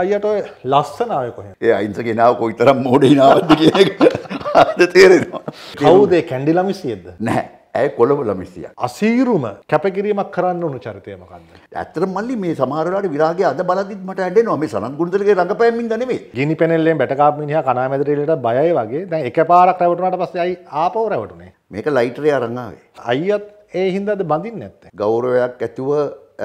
අයියට ඔය ලස්සනාව කොහ ඒ අයින්ස ගෙනාව කොයි තරම් මෝඩහිනාවද කියන අද තේරෙනවා කවුදේ කැන්ඩි ලමිසියද නැහැ ඇය කොළඹ ලමිසිය අසීරුම කැපකිරීමක් කරන්න ඕනු චරිතයමකන්න ඇත්තර මල්ලි මේ සමාරලාට විරාගේ අද බලදිත්මට ඇඩ නොම සනන් ගුන්දරගේ රඟ පැමින් දනේ ගිනි පැනෙල්ලෙන් බැටකාමිනිහ කනාමැදරලට බයයි වගේ දැ එක පාරක් රැවටනට පස්සයි ආපව රැවටනේ මේක ලයිටරය අරංාවේ අයිත් ඒ හින්දද බඳින් නැත්ත ගෞරවයක් ඇතුව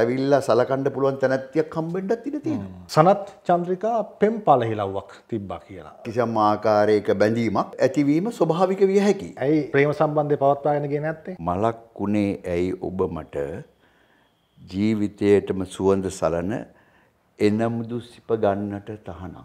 ඇවිල්ලා සලකණ්ඩ පුළුවන් තැනැත්තියක් කම්බෙන්ඩත් ඉඩ තියෙන. සනත් චන්ද්‍රිකා පෙම් පලහිලව්වක් තිබ්බා කියලා. කිසිම් ආකාරයක බැඳීමක් ඇතිවීම ස්වභාවික විය හැකි. ඇයි ප්‍රේම සම්බන්ධය පවත්වාගෙන ගෙන ඇත්තේ. මලක් වුණේ ඇයි ඔබ මට ජීවිතයටම සුවඳ සලන එනමුදු සිප ගන්නට තහනම්.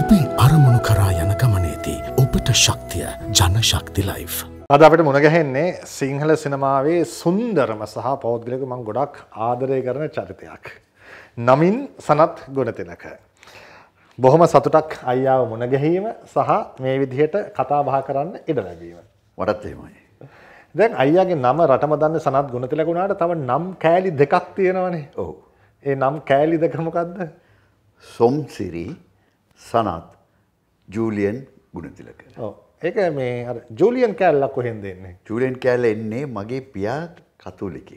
ඔබේ අරමුණු කරා යන ගමනේදී ඔබට ශක්තිය ජනශක්ති ලයිෆ්. අද අපට මුණගැහෙන්නේ සිංහල සිනමාවේ සුන්දරම සහ පෞද්ගලක මං ගොඩක් ආදරය කරන චරිතයක්. නමින් සනත් ගොනතිනක. බොහොම සතුටක් අයියාව මුණගැහීම සහ මේ විදිහට කතා බහ කරන්න ඉඩ ලැබීම. වඩත්වීමයි. දැන් අයියාගේ නම රටම දන්න සනත් ගුණතිලකුණාට තව නම් කෑලි දෙකක් තියෙනවනේ ඔහු. ඒ නම් කෑලි දෙකමකක්ද. සොම්සිරි සනත් ජූලියන් ගුණතිලක. ඕ. ඒක මේ ජූලියන් කෑල්ලක් කොහෙන් දෙන්නේ ජූලියන් කෑල්ල එන්නේ මගේ පියා කතුලිකි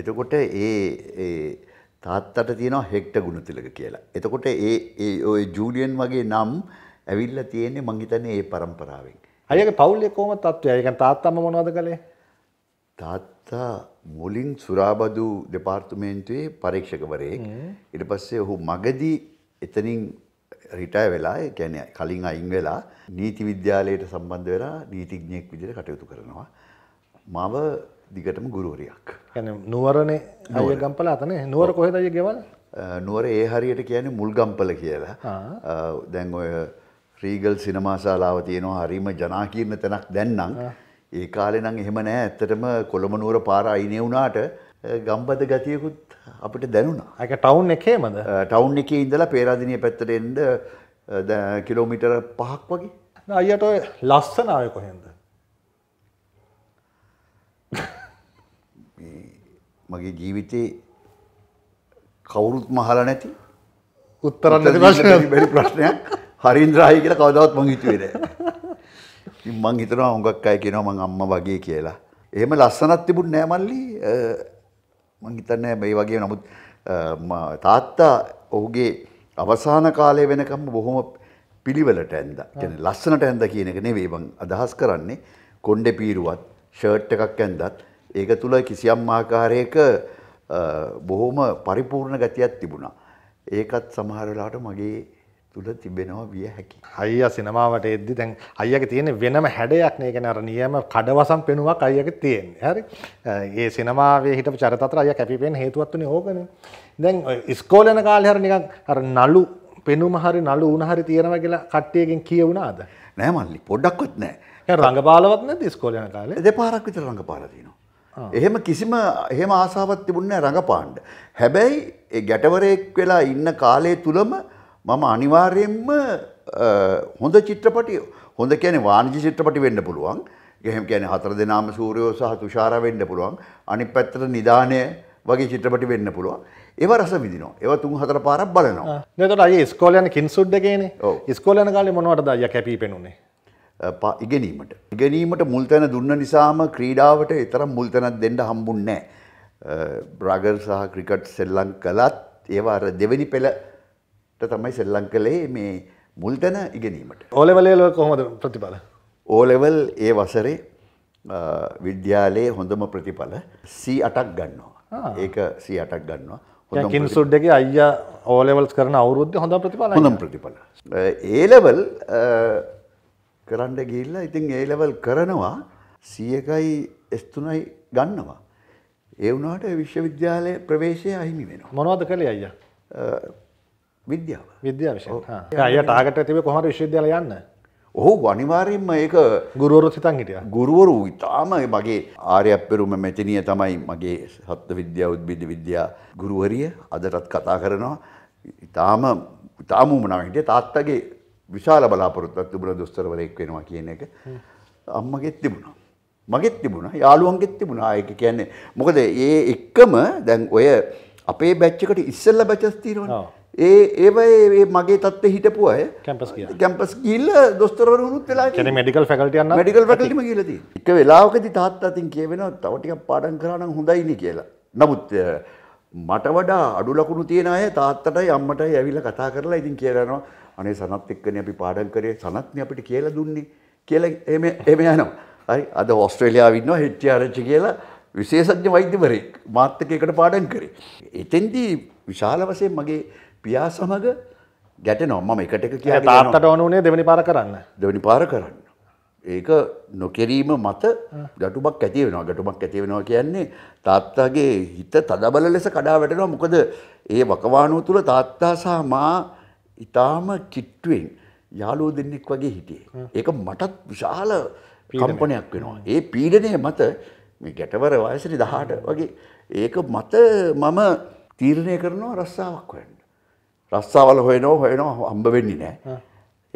එතකොට ඒ තාත්තට තියෙනවා හෙක්ට ගුණතිලක කියලා එතකොට ඒ ඔය ජූලියන් වගේ නම් ඇවිල්ල තියෙන්නේ මංහිතන්නේ ඒ පරම්පරාවෙන් අයක පවුල්ලෙ කෝම තත්ත්වය ඒක තාත්තම මොනවද කළේ තාත්තා මුලින් සුරාබදු දෙපාර්තුමේන්තුවේ පරීක්ෂකවරයෙක් ඉට පස්සේ ඔහු මගදී එතනින් රිටය වෙලා ගැන කලින් අයින් වෙලා නීති විද්‍යාලයට සම්බන්ධ වෙලා නීතිඥයෙක් විදිර කටයුතු කරනවා. මව දිගටම ගුරුවරයක්. නුවරණ අය ගම්පල අතන නුවර කොහෙද අය ගෙවල් නුවර ඒ හරියට කියන මුල්ගම්පල කියලා දැන් ඔය ්‍රීගල් සිනමාශාලාව තියෙනවා හරිම ජනාකීර්ණ තැනක් දැන්නම් ඒ කාලෙ නම් එහෙම නෑ ඇත්තටම කොළමනුවර පාර අයිනය වුණාට ගම්බද ගතියකුත් අපිට දැනුණා. ඒක ටවුන් එකේමද? ටවුන් එකේ ඉඳලා පේරාදෙණිය පැත්තට එන්න කිලෝමීටර 5ක් වගේ. අයියට ඔය ලස්සන ආවේ කොහෙන්ද? මගේ ජීවිතේ කවුරුත් මහලා නැති උත්තරන්න බැරි ප්‍රශ්නයක් හරින්ද්‍රාහි කියලා කවදාවත් මං හිතුවේ නෑ. ඉතින් මං හිතනවා හුඟක් අය කියනවා මං අම්මා වගේ කියලා. එහෙම ලස්සනක් තිබුණ නෑ මල්ලි. මං හිතන්නේ මේ වගේ නමුත් තාත්තා ඔහුගේ අවසාන කාලය වෙනකම් බොහොම පිළිවෙලට ඇන්ද කියන ලස්සනට ඇන්ද කියන එක නෙවෙයි මං අදහස් කරන්නේ කොණ්ඩේ පීරුවත් ෂර්ට් එකක් ඇන්දත් ඒක තුල කිසියම් ආකාරයක බොහොම පරිපූර්ණ ගතියක් තිබුණා. ඒකත් සමහර වෙලාවට මගේ තුළ තිබෙනවා විය හැකි. අයිය සිනමාවට එද්දි දැන් අයියක තියෙන වෙනම හැඩයක් නේ කියන්නේ අර නියම කඩවසම් පෙනුමක් අයියක තියෙන්නේ. හරි. ඒ සිනමාවේ හිටපු චරිත අතර අයියා කැපිපෙන හේතුවක් තුනේ ඕකනේ. දැන් ඉස්කෝලේ යන කාලේ හරි නිකන් අර නලු පෙනුම හරි නලු උණ හරි තියෙනවා කියලා කට්ටියකින් කියවුණාද? නෑ මල්ලි පොඩ්ඩක්වත් නෑ. දැන් රංගපාලවත් නැද්ද ඉස්කෝලේ යන කාලේ? දෙපාරක් විතර රංගපාලා තියෙනවා. එහෙම කිසිම එහෙම ආසාවක් තිබුණේ නැහැ රඟපාන්න. හැබැයි ඒ ගැටවරයෙක් වෙලා ඉන්න කාලය තුලම මම අනිවාර්යෙන්ම හොඳ චිත්‍රපටි හොඳ කියන වාණජි චිත්‍රපටි වෙන්න පුළුවන් ගහෙම කියන හතර දෙනාම සූරයෝ සහ තුෂාර වෙන්න පුළුවන් අනි පැත්තට නිධානය වගේ චිත්‍රපටි වෙන්න පුළුවන් ඒව රස විදිනවා ඒව තුන් හතර පාරක් බලනවා නතට අය ස්කෝලයන කින් සුද්දගේන ස්කෝලයන කාලේ මොනවට දය කැපී පෙනුන්නේ ඉගෙනීමට ඉගෙනීමට මුල්තැන දුන්න නිසාම ක්‍රීඩාවට එතරම් මුල්තැනත් දෙන්න හම්බුන්නේ රගර් සහ ක්‍රිකට් සෙල්ලං කළත් ඒවා අර දෙවැනි පෙළ තමයි සෙල්ලං කළේ මේ මුල්තැන ඉගෙනීමට. ඕලෙවලේලව කොහොමද ප්‍රතිඵල. ඕලෙවල් ඒ වසරේ විද්‍යාලයේ හොඳම ප්‍රතිඵල සී අටක් ගන්නවා ඒක සී අටක් ගන්නවා කින් සුඩ්ඩගේ අයිය ඕලෙවල් කරන අවුරුද්ධ හොඳ ප්‍රතිඵල හොඳම් ප්‍රතිඵල ඒලෙවල් කරන්න ගිල්ල ඉතින් ඒලෙවල් කරනවා සියකයි එස්තුනයි ගන්නවා ඒ වුණට විශ්වවිද්‍යාලය ප්‍රවේශය අහිමි වෙන මොනවද කළේ අයිය විද්‍යාව විද්‍යා විෂය අය ටාගට ඇතිව කොහට විශ්වවිද්‍යාල යන්න ඔහු වනිවාරෙන්ම ඒක ගුරුවරු සිතන් හිටිය ගුරුවරු ඉතාම මගේ ආරයප්පෙරුම මෙතනිය තමයි මගේ සත්ව විද්‍යා උද්බිද විද්‍යා ගුරුවරිය අදටත් කතා කරනවා ඉතාම ඉතාමූමනාව හිටිය තාත්තගේ විශාල බලාපොරොත්තත් තිබුණ දොස්තරවරයෙක් වෙනවා කියන එක අම්මගෙත් තිබුණා මගෙත් තිබුණා යාළුවන්ගෙත් තිබුණා ඒක කියන්නේ මොකද ඒ එක්කම දැන් ඔය අපේ බැච්චකට ඉස්සල්ල බැචස් තීරවනවා ඒ ඒවයි මගේ තත්ත හිටපු අය කැම්පස් ගිල්ල දොස්තරවරුණුත් වෙලා මඩිකල් ැකල්ටයන්න මඩිකල් පැකටම කියලති එක වෙලාකති තාත් අතින් කියවෙන තවටික පාඩන් කරන්න හොඳයිනි කියලා. නමුත් මට වඩා අඩු ලකුණු තියෙන අය තාත්තටයි අම්මට ඇවිල්ල කතා කරලා ඉතින් කියරනවා අනේ සනත් එක්කන අපි පාඩන් කරේ සනත්න අපිට කියලා දුන්නේ කියල එම යනවා. හරි අද ඔස්ට්‍රේලයාාවන්න හෙට්ටිආරච්චි කියලා විශේෂඥ වෛද්‍යවරෙක් මාත්තකයකට පාඩන් කරේ. එතෙන්දී විශාල වසයෙන් මගේ පියා සමඟ ගැටනවා මම එකට එක කිය තාත්තට ඕනුනේ දෙවනි පාර කරන්න දෙවනි පාර කරන්න. ඒක නොකෙරීම මත ගැටුමක් ඇති වෙනවා ගැටුමක් ඇති වෙනවා කියන්නේ තාත්තාගේ හිත තදබල ලෙස කඩා වැටෙනවා මොකද ඒ වකවානුව තුළ තාත්තා සහ මා ඉතාම කිට්ටුවෙන් යාලෝ දෙන්නෙක් වගේ හිටියේ. ඒක මටත් විශාල කම්පනයක් වෙනවා. ඒ පීඩනය මත මේ ගැටවර වයසනි දහට වගේ ඒක මත මම තීරණය කරනවා රස්සාාවක් වන්න. රස්සාවල හොයනෝ හොයනවා හම්බ වෙන්නේ නෑ.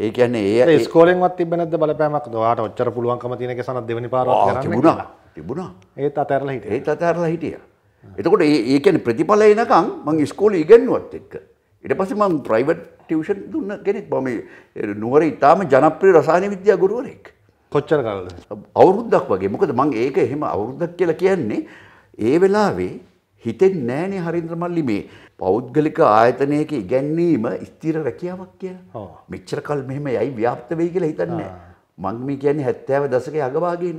ඒ කියන්නේ ඒ ස්කෝලෙන්වත් තිබ්බ නැද්ද බලපෑමක්? ඔයාට ඔච්චර පුළුවන්කම තියෙන කෙසනක් දෙවෙනි පාරවත් කරන්න තිබුණා. තිබුණා. ඒත් අතහැරලා හිටියා. ඒත් අතහැරලා හිටියා. එතකොට ඒ ඒ කියන්නේ ප්‍රතිඵල එනකන් මම ඉස්කෝලේ ඉගෙනුවත් එක්ක. ඊට පස්සේ මම ප්‍රයිවට් ටියුෂන් දුන්න කෙනෙක් මම නුවර ඉතාම ජනප්‍රිය රසායන විද්‍යා ගුරුවරයෙක්. කොච්චර කාලද? අවුරුද්දක් වගේ. මොකද මම ඒක එහෙම අවුරුද්දක් කියලා කියන්නේ ඒ වෙලාවේ හිතෙන්නේ නැහනේ හරින්ද්‍ර මල්ලි මේ පෞද්ගලික ආයතනයක ඉගැන්වීම ස්ථීර රැකියාවක් කියලා. මෙච්චර කල් මෙහෙම යයි ව්‍යාප්ත වෙයි කියලා හිතන්නේ මං මේ කියන්නේ 70 දශකයේ අගභාගයේන.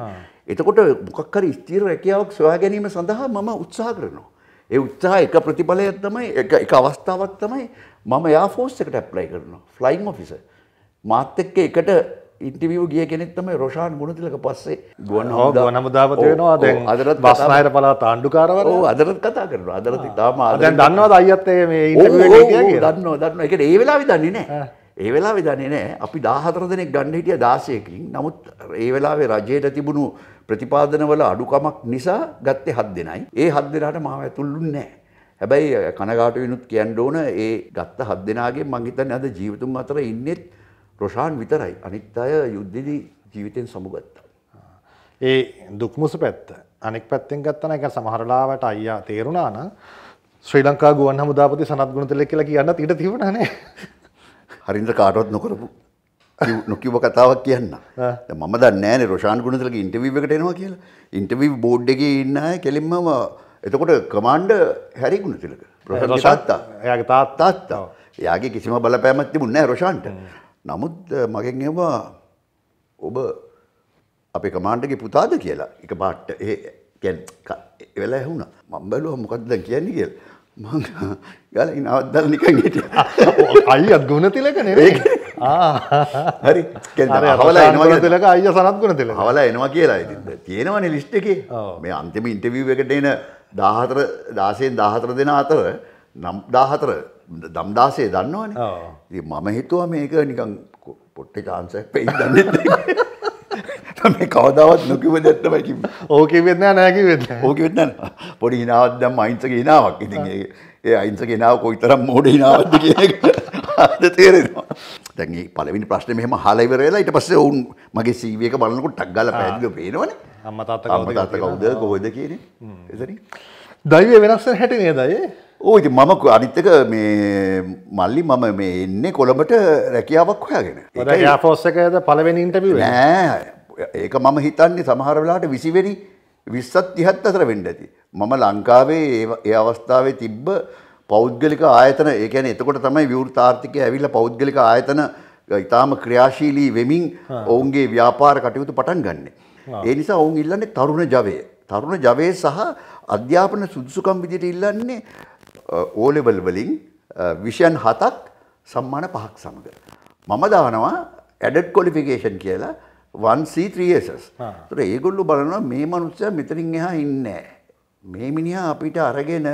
එතකොට මොකක් හරි ස්ථීර රැකියාවක් සොයා ගැනීම සඳහා මම උත්සාහ කරනවා. ඒ උත්සාහ එක ප්‍රතිඵලයක් තමයි එක එක අවස්ථාවක් තමයි මම එයා ෆෝස් එකට ඇප්ලයි කරනවා. Flying officer. මාත් එක්ක එකට ඉන්ටිවියව ගිය කෙනෙක් තමයි රෝෂාන් ගුණතිලක පස්සේ ගුවන් ගනමුදාවත වෙනවා දැ අදරත් බස්නායට පලා තාණ්ඩුකාරවර අදරත් කතා කරන අදරත් තාම අදැන් දන්නවද අයත්තේ මේ දන්න දන්න එකට ඒ වෙලා විදන්නේ නෑ ඒ වෙලා විදන්නේ නෑ අපි දාහතර දෙනෙක් ගන්න හිටිය දාසයකින් නමුත් ඒ වෙලාවේ රජයට තිබුණු ප්‍රතිපාදනවල අඩුකමක් නිසා ගත්තේ හත් දෙනයි ඒ හත් දෙනාට මාව ඇතුල්ලුන් නෑ හැබැයි කනගාට වෙනුත් කියන්න ඕන ඒ ගත්ත හත් දෙනාගේ මංහිතන්න අද ජීවිතුන් අතර ඉන්නෙත් රොෂාන් විතරයි අනිත් අය යුද්ධෙදි ජීවිතෙන් සමුගත්තා. ඒ දුක්මුසු පැත්ත අනෙක් පැත්තෙන් ගත්තන එක සමහරලාවට අයියා තේරුණා නම් ශ්‍රී ලංකා ගුවන් හමුදාපති සනත් ගුණතිලක කියලා කියන්නත් ඊට තිබුණා නේ. හරින්ද කාටවත් නොකරපු නොකිව කතාවක් කියන්න මම දන්නෑන රෝෂාන් ගුණතලක ඉන්ටවීව එකට එනවා කියලා ඉන්ටවී බෝඩ් එක ඉන්න කෙලින්ම එතකොට කමාන්්ඩ හැරි ගුණතිලක රොෂාත්තා එයාගේ තාත්තාත්තාව යාගේ කිසිම බලපෑමත් තිබුණ රෝෂාන්ට නමුත් මගෙන් එවා ඔබ අපේ කමාන්්ඩගේ පුතාද කියලා එක පාට්ට ඒැන් වෙලා ඇහුුණ මම්බැලුව මොකක්ද කියන්නේ කියල් මං ගල නවත්දල් නිකන් හිටිය අයිත් ගුණ තිලක නෙවේ හරි හවල එනවා තිලක අය සනත් ගුණ තිල හවලා එනවා කියලා තියෙනවන ලිස්්ටකේ මේ අන්තිම ඉන්ටවීව එකට එන දාහතර දාසයෙන් දාහතර දෙෙන අතර නම් දාහතර දම්දාසේ දන්නවන මම හිතුව මේක නිකං පොට්ටි කාන්සක් පෙයි දන්න මේ කවදාවත් නොකිව දැත්තමකි ඕක වෙන්න නෑකි වෙන්න ඕක වෙන්න පොඩි හිනාවත් දම් අයින්සක හිනාවක් ඉතිගේ ඒ අයින්සක නාව කොයිතරම් මෝඩ හිනාවත්ද කිය තේරෙනවා දැන්ගේ පලවිනි ප්‍රශ්න මෙහම හලයිවරලා ඊට පස්සේ ඔවුන් මගේ සීවියක බලනකොට ටක්ගල පැද්ග පේනවන අම්ම තාත්ත කවද කවුද කොහොද කියන එතන දයිව වෙනස්සන හැටනේ දයේ ඕ ඉති මම අනිත්තක මේ මල්ලි මම මේ එන්නේ කොළඹට රැකියාවක් හොයාගෙන යාෆෝස්සකද පලවෙනි ඉන්ටබිය නෑ ඒක මම හිතන්නේ සමහර වෙලාට විසිවෙනි විස්සත් තිහත් අතර වෙන්ඩ ඇති. මම ලංකාවේ ඒ අවස්ථාවේ තිබ්බ පෞද්ගලික ආයතන ඒකැන එතකොට තමයි විවෘතාර්ථිකය ඇවිල්ල පෞද්ගලික ආයතන ඉතාම ක්‍රියාශීලී වෙමින් ඔවුන්ගේ ව්‍යාපාර කටයුතු පටන් ගන්න. ඒ නිසා ඔවුන් ඉල්ලන්නේ තරුණ ජවය. තරුණ ජවය සහ අධ්‍යාපන සුදුසුකම් විදිට ඉල්ලන්නේ ඕලෙවල් වලින් විෂයන් හතක් සම්මාන පහක් සමඟ. මම දානවා ඇඩඩ් කොලිෆිකේෂන් කියලා 1C3SS. ඒතර ඒගොල්ලෝ බලනවා මේ මනුස්සයා මෙතනින් එහා ඉන්නේ නැහැ. මේ මිනිහා අපිට අරගෙන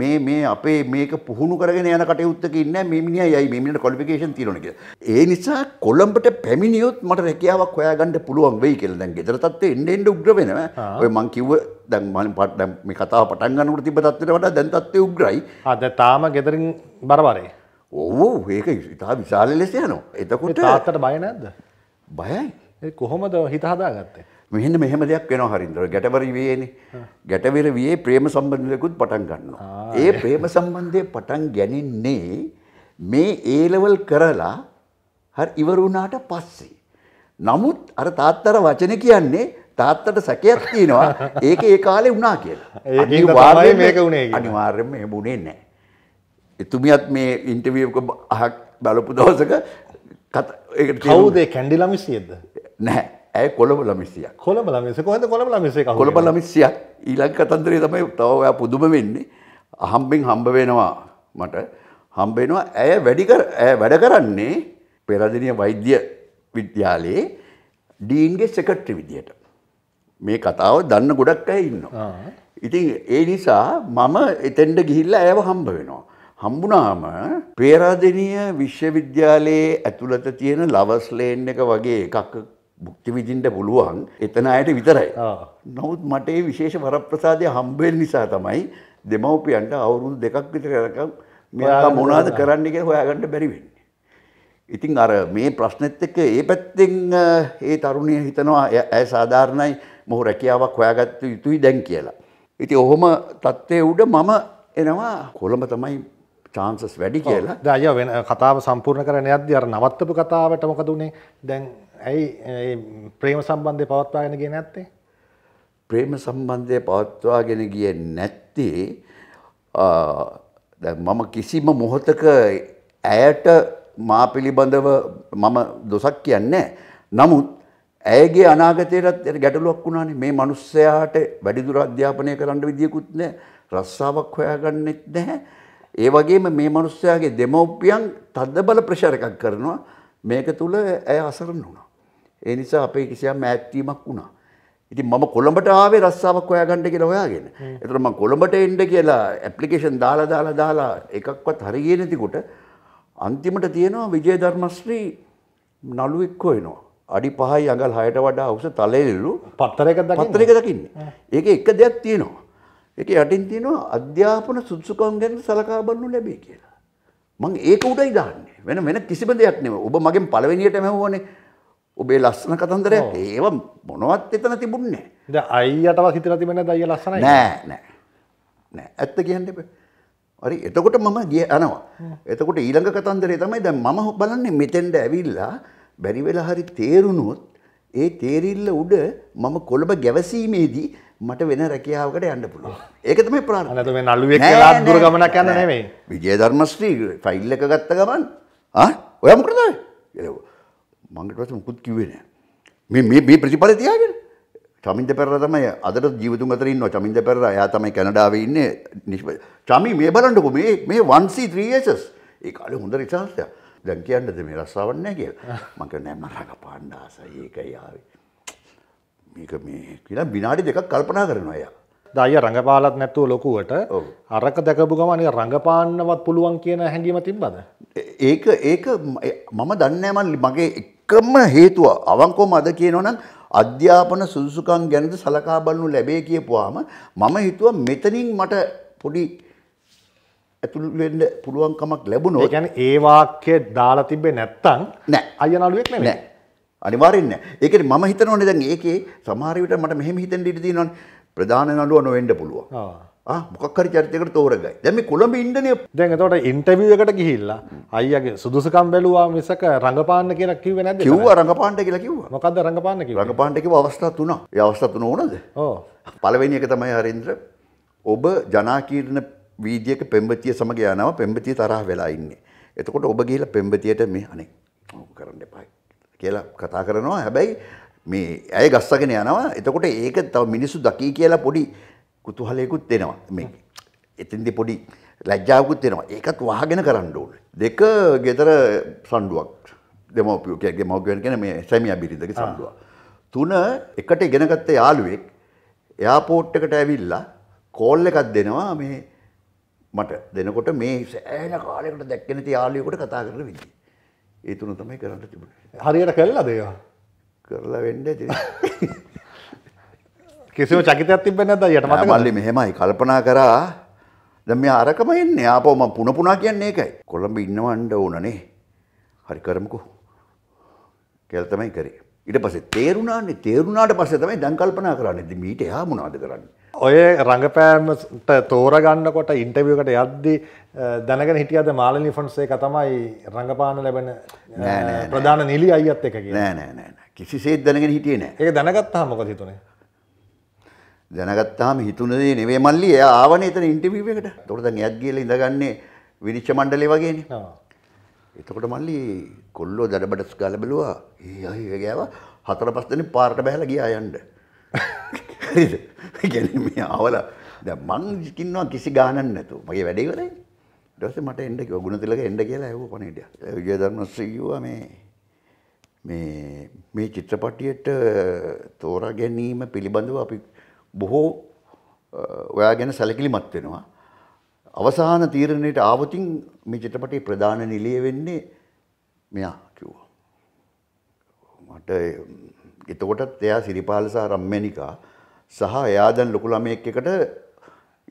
මේ මේ අපේ මේක පුහුණු කරගෙන යන කටයුත්තක ඉන්න මේ මිනිහා යයි මේ මිනිහට ක්වොලිෆිකේෂන් තියෙනවනේ කියලා. ඒ නිසා කොළඹට පැමිණියොත් මට රැකියාවක් හොයාගන්න පුළුවන් වෙයි කියලා දැන් ගෙදර තත්ත්වේ එන්න එන්න උග්‍ර වෙනවා. ඔය මං කිව්ව දැන් මම පට දැන් මේ කතාව පටන් ගන්නකොට තිබ්බ තත්ත්වයට වඩා දැන් තත්ත්වේ උග්‍රයි. ආ දැන් තාම ගෙදරින් බරබරේ. ඔව් ඒක ඉතා විශාල ලෙස යනවා. එතකොට තාත්තට බය නැද්ද? බයයි. කොහොමද හිත හදාගත්තේ? මෙහෙන්න මෙහෙම දෙයක් වෙන හරින්දර ගැටවර වයේනේ ගැටවර වයේ ප්‍රේම සම්බන්ධයකුත් පටන් ගන්නවා. ඒ ප්‍රේම සම්බන්ධය පටන් ගැනින්නේ මේ ඒලවල් කරලා හරි ඉවර වුණාට පස්සේ. නමුත් අර තාත්තර වචන කියන්නේ තාත්තට සැකයක් තියෙනවා ඒක ඒ කාලේ වුණා කියලා. අනිවාර්යයෙන්ම මේක වුණේ කියලා. අනිවාර්යයෙන්ම එහෙම වුණේ නැහැ. එතුමියත් මේ ඉන්ටර්විව් එක අහක් බලපු දවසක කවුද කැන්ඩිලා මිස්සියද? නැහැ. ඇය කොළඹ ලමිසිය කොළඹ ලමිස කොහද කොළඹ ලමිසේ කොළඹ ලමිසිය ඊලංක තන්ත්‍රයේ තමයි තව ඔයා පුදුම වෙන්නේ හම්බෙන් හම්බ වෙනවා මට හම්බෙනවා ඇය වැඩි ඇය වැඩ කරන්නේ පෙරදිනිය වෛද්‍ය විද්‍යාලයේ ඩීන්ගේ සෙකට්‍රි විදියට මේ කතාව දන්න ගොඩක් ඇය ඉන්නවා ඉතින් ඒ නිසා මම එතෙන්ට ගිහිල්ලා ඇයව හම්බ වෙනවා හම්බුනාම පේරාදෙනිය විශ්වවිද්‍යාලයේ ඇතුළත තියෙන ලවස් ලේන් එක වගේ එකක් භුක්තිවිදින්ට පුළුවන් එතන අයට විතරයි. නමුත් මට ඒ විශේෂ වරප්‍රසාදය හම්බෙන් නිසා තමයි දෙමව්පියන්ට අවුරුදු දෙකක් විතර කරකම් මෙයා මොනාද කරන්න කියලා හොයාගන්න බැරි වෙන්නේ. ඉතින් අර මේ ප්‍රශ්නෙත් එක්ක ඒ පැත්තෙන් ඒ තරුණිය හිතනවා ඇය සාධාරණයි මොහු රැකියාවක් හොයාගත්ත යුතුයි දැන් කියලා. ඉතින් ඔහොම தත්ත්වයේ උඩ මම එනවා කොළඹ තමයි චාන්සස් වැඩි කියලා. දැන් අයියා වෙන කතාව සම්පූර්ණ කරන්න යද්දී අර නවත්තපු කතාවට මොකද උනේ? දැන් ඇයි ප්‍රේම සම්බන්ධය පවත්වාගෙන ගෙන ඇත්තේ ප්‍රේම සම්බන්ධය පවත්වාගෙන ගිය නැත්තේ මම කිසිම මොහොතක ඇයට මා පිළිබඳව මම දොසක් කියන්නේ නමුත් ඇයගේ අනාගතයටත් ගැටලුවක් වුණානේ මේ මිනිස්සයාට වැඩිදුර අධ්‍යාපනය කරන්න විදියකුත් නැහැ රස්සාවක් හොයාගන්නෙත් නැහැ ඒ වගේම මේ මිනිස්සයාගේ දෙමව්පියන් තද්දබල ප්‍රෙෂර් එකක් කරනවා මේක තුල ඇය අසරණ වුණා ඒ නිසා අපේ කිසියම් ඈත්වීමක් වුණා. ඉතින් මම කොළඹට ආවේ රස්සාවක් හොයාගන්න කියලා හොයාගෙන. ඒතර මම කොළඹට එන්න කියලා ඇප්ලිකේෂන් දාලා දාලා දාලා එකක්වත් හරි ගියේ නැතිකොට අන්තිමට තියෙනවා විජේ ධර්මශ්‍රී නළුවෙක් හොයනවා. අඩි 5යි අඟල් 6ට වඩා උස තලෙලු පත්තරයක දකින්න පත්තරයක දකින්නේ. ඒකේ එක දෙයක් තියෙනවා. ඒකේ යටින් තියෙනවා අධ්‍යාපන සුදුසුකම් ගැන සලකා බලනු ලැබේ කියලා. මම ඒක උඩයි දාන්නේ. වෙන වෙන කිසිම දෙයක් නෙමෙයි. ඔබ මගෙන් පළවෙනියටම ඇහුවනේ ඔබේ ලස්සන කතන්දරයක් ඒව මොනවත් එතන තිබුන්නේ ද අයියටව හිතර තිබෙන දය ලස්සන නෑ නෑ නෑ ඇත්ත කියන්න හරි එතකොට මම ගිය අනවා එතකොට ඊළඟ කතන්දරේ තමයි දැන් මම බලන්නේ මෙතෙන්ට ඇවිල්ලා බැරි වෙලා හරි තේරුණොත් ඒ තේරිල්ල උඩ මම කොළඹ ගැවසීමේදී මට වෙන රැකියාවකට යන්න පුළුවන්. ඒක තමයි ප්‍රාණ. නැත්නම් මේ නළුවෙක් කියලා දුර ගමනක් යන්න නෙමෙයි. විජය ධර්මශ්‍රී ෆයිල් එක ගත්ත ගමන් ආ ඔයා මොකටද? මංගට පස මුකුත් කිවේ නෑ මේ මේ ප්‍රතිඵල තියාගෙන චමින්ද පෙරලා තමයි අදට ජීවිතුන් අතර ඉන්නවා චමින්ද පෙරලා එයා තමයි කැනඩාවේ ඉන්නේ නිෂ්ප චමි මේ බලන්නකො මේ මේ 1C3SS ඒ කාලේ හොඳ ඉතිහාසයක් දැන් කියන්නද මේ රස්සාවක් නැහැ කියලා මං කියන්නේ මම රඟපාන්න ආසයි ඒකයි ආවේ මේක මේ කියලා විනාඩි දෙකක් කල්පනා කරනවා එයා දය රඟපාලත් නැත්තුව ලොකුවට අරක දැකපු ගමනේ රඟපාන්නවත් පුළුවන් කියන හැඟීම තිබ්බද ඒක ඒක මම දන්නේ නැහැ මගේ එකම හේතුව අවංකවම අද කියනවනම් අධ්‍යාපන සුදුසුකම් ගැනද සලකා බලනු ලැබේ කියපුවාම මම හිතුවා මෙතනින් මට පොඩි ඇතුළු වෙන්න පුළුවන්කමක් ලැබුණා. ඒ කියන්නේ ඒ වාක්‍ය දාලා තිබ්බේ නැත්තම් නෑ අයනලුවෙක් නෙමෙයි. නෑ. අනිවාර්යෙන් නෑ. ඒකනේ මම හිතනෝනේ දැන් ඒකේ සමහර විට මට මෙහෙම හිතෙන්න ඉඩ තියෙනවානේ. ප්‍රධාන නළුවා නොවෙන්න පුළුවන්. ආ. මොකක්කරි චරිතකට තෝරගයි දැම කොළඹ ඉන්ඩනය දැඟතට ඉන්ටවියකට ගිහිල්ලා අයගේ සුදුසකම් බැලවා මිසක රඟපාන්න කියෙන කිව නැ කිව් රඟපාන්ට කියලා කිව මොකද රඟපාන්න රඟපාන්ටක අවස්ථාත් වුණා අවස්ථාතුන ඕනද පලවෙනි එක තමයි හරින්ද්‍ර ඔබ ජනාකීරණ වීදියක පෙම්බතිය සමග යනාව පෙම්බතිය තරහ වෙලා ඉන්නේ එතකොට ඔබ කියලා පෙම්බතියට මේ අනේ කරන්න එපයි කියලා කතා කරනවා හැබැයි මේ ඇය ගස්සගෙන යනවා එතකොට ඒක තව මිනිස්සු දකී කියලා පොඩි කුතුහලයකුත් එනවා මේ. එතින්දි පොඩි ලැජ්ජාවකුත් එනවා. ඒකත් වහගෙන කරන්න ඕනේ. දෙක ගෙදර සණ්ඩුවක්. දෙමෝපියෝ කියන්නේ දෙමෝපියෝ කියන්නේ මේ සැමියා බිරිඳගේ සණ්ඩුවක්. තුන එකට ඉගෙනගත්ත යාළුවෙක් එයාපෝට් එකට ඇවිල්ලා කෝල් එකක් දෙනවා මේ මට දෙනකොට මේ සෑහෙන කාලයකට දැක්කේ නැති යාළුවෙකුට කතා කරන විදිහ. ඒ තුන තමයි කරන්න තිබුණේ. හරියට කළාද ඒවා? කරලා වෙන්නේ කිසිම චකිතයක් තිබෙන්නේ නැද්ද යට මතකද මල්ලි මෙහෙමයි කල්පනා කරා දැන් මෙයා අරකම එන්නේ ආපහු මම පුන පුනා කියන්නේ ඒකයි කොළඹ ඉන්නවන්න ඕනනේ හරි කරමුකෝ කියලා තමයි කරේ ඊට පස්සේ තේරුණානේ තේරුණාට පස්සේ තමයි දැන් කල්පනා කරන්නේ ඉතින් මීට එහා මොනවද කරන්නේ ඔය රඟපෑමට තෝරගන්නකොට ඉන්ටර්විව් එකට යද්දී දැනගෙන හිටියද මාලනී ෆොන්සේක තමයි රඟපාන ලැබෙන ප්‍රධාන නිලි අයියත් එක කියලා නෑ නෑ නෑ කිසිසේත් දැනගෙන හිටියේ නෑ ඒක දැනගත්තාම මොකද හිතුනේ දැනගත්තාම හිතුන දේ නෙවෙයි මල්ලි එයා ආවනේ එතන ඉන්ටර්විව් එකට. එතකොට දැන් එයත් ගිහලා ඉඳගන්නේ විනිශ්චය මණ්ඩලේ වගේනේ. ඔව්. එතකොට මල්ලි කොල්ලෝ දඩබඩස් ගාලා බැලුවා. ඒ අය ගෑවා හතර පහ දෙනෙක් පාරට බහැලා ගියා යන්න. හරිද? ඒ කියන්නේ මේ ආවලා දැන් මං කින්නවා කිසි ගානක් නැතුව. මගේ වැඩේ ඉවරයි. ඊට පස්සේ මට එන්න කිව්වා ගුණතිලක එන්න කියලා ඇහුවා පණිඩියා. විජයධර්මශ්‍රී කිව්වා මේ මේ මේ චිත්‍රපටියට තෝරා ගැනීම පිළිබඳව අපි බොහෝ ඔයා ගැන සැලකිලිමත් වෙනවා. අවසාන තීරණයට ආවතින් මේ චිත්‍රපටයේ ප්‍රධාන නිලිය වෙන්නේ මෙයා කිව්වා. මට එතකොටත් එයා සිරිපාල සහ රම්මැනිකා සහ එයා දැන් ලොකු ළමයෙක් එකට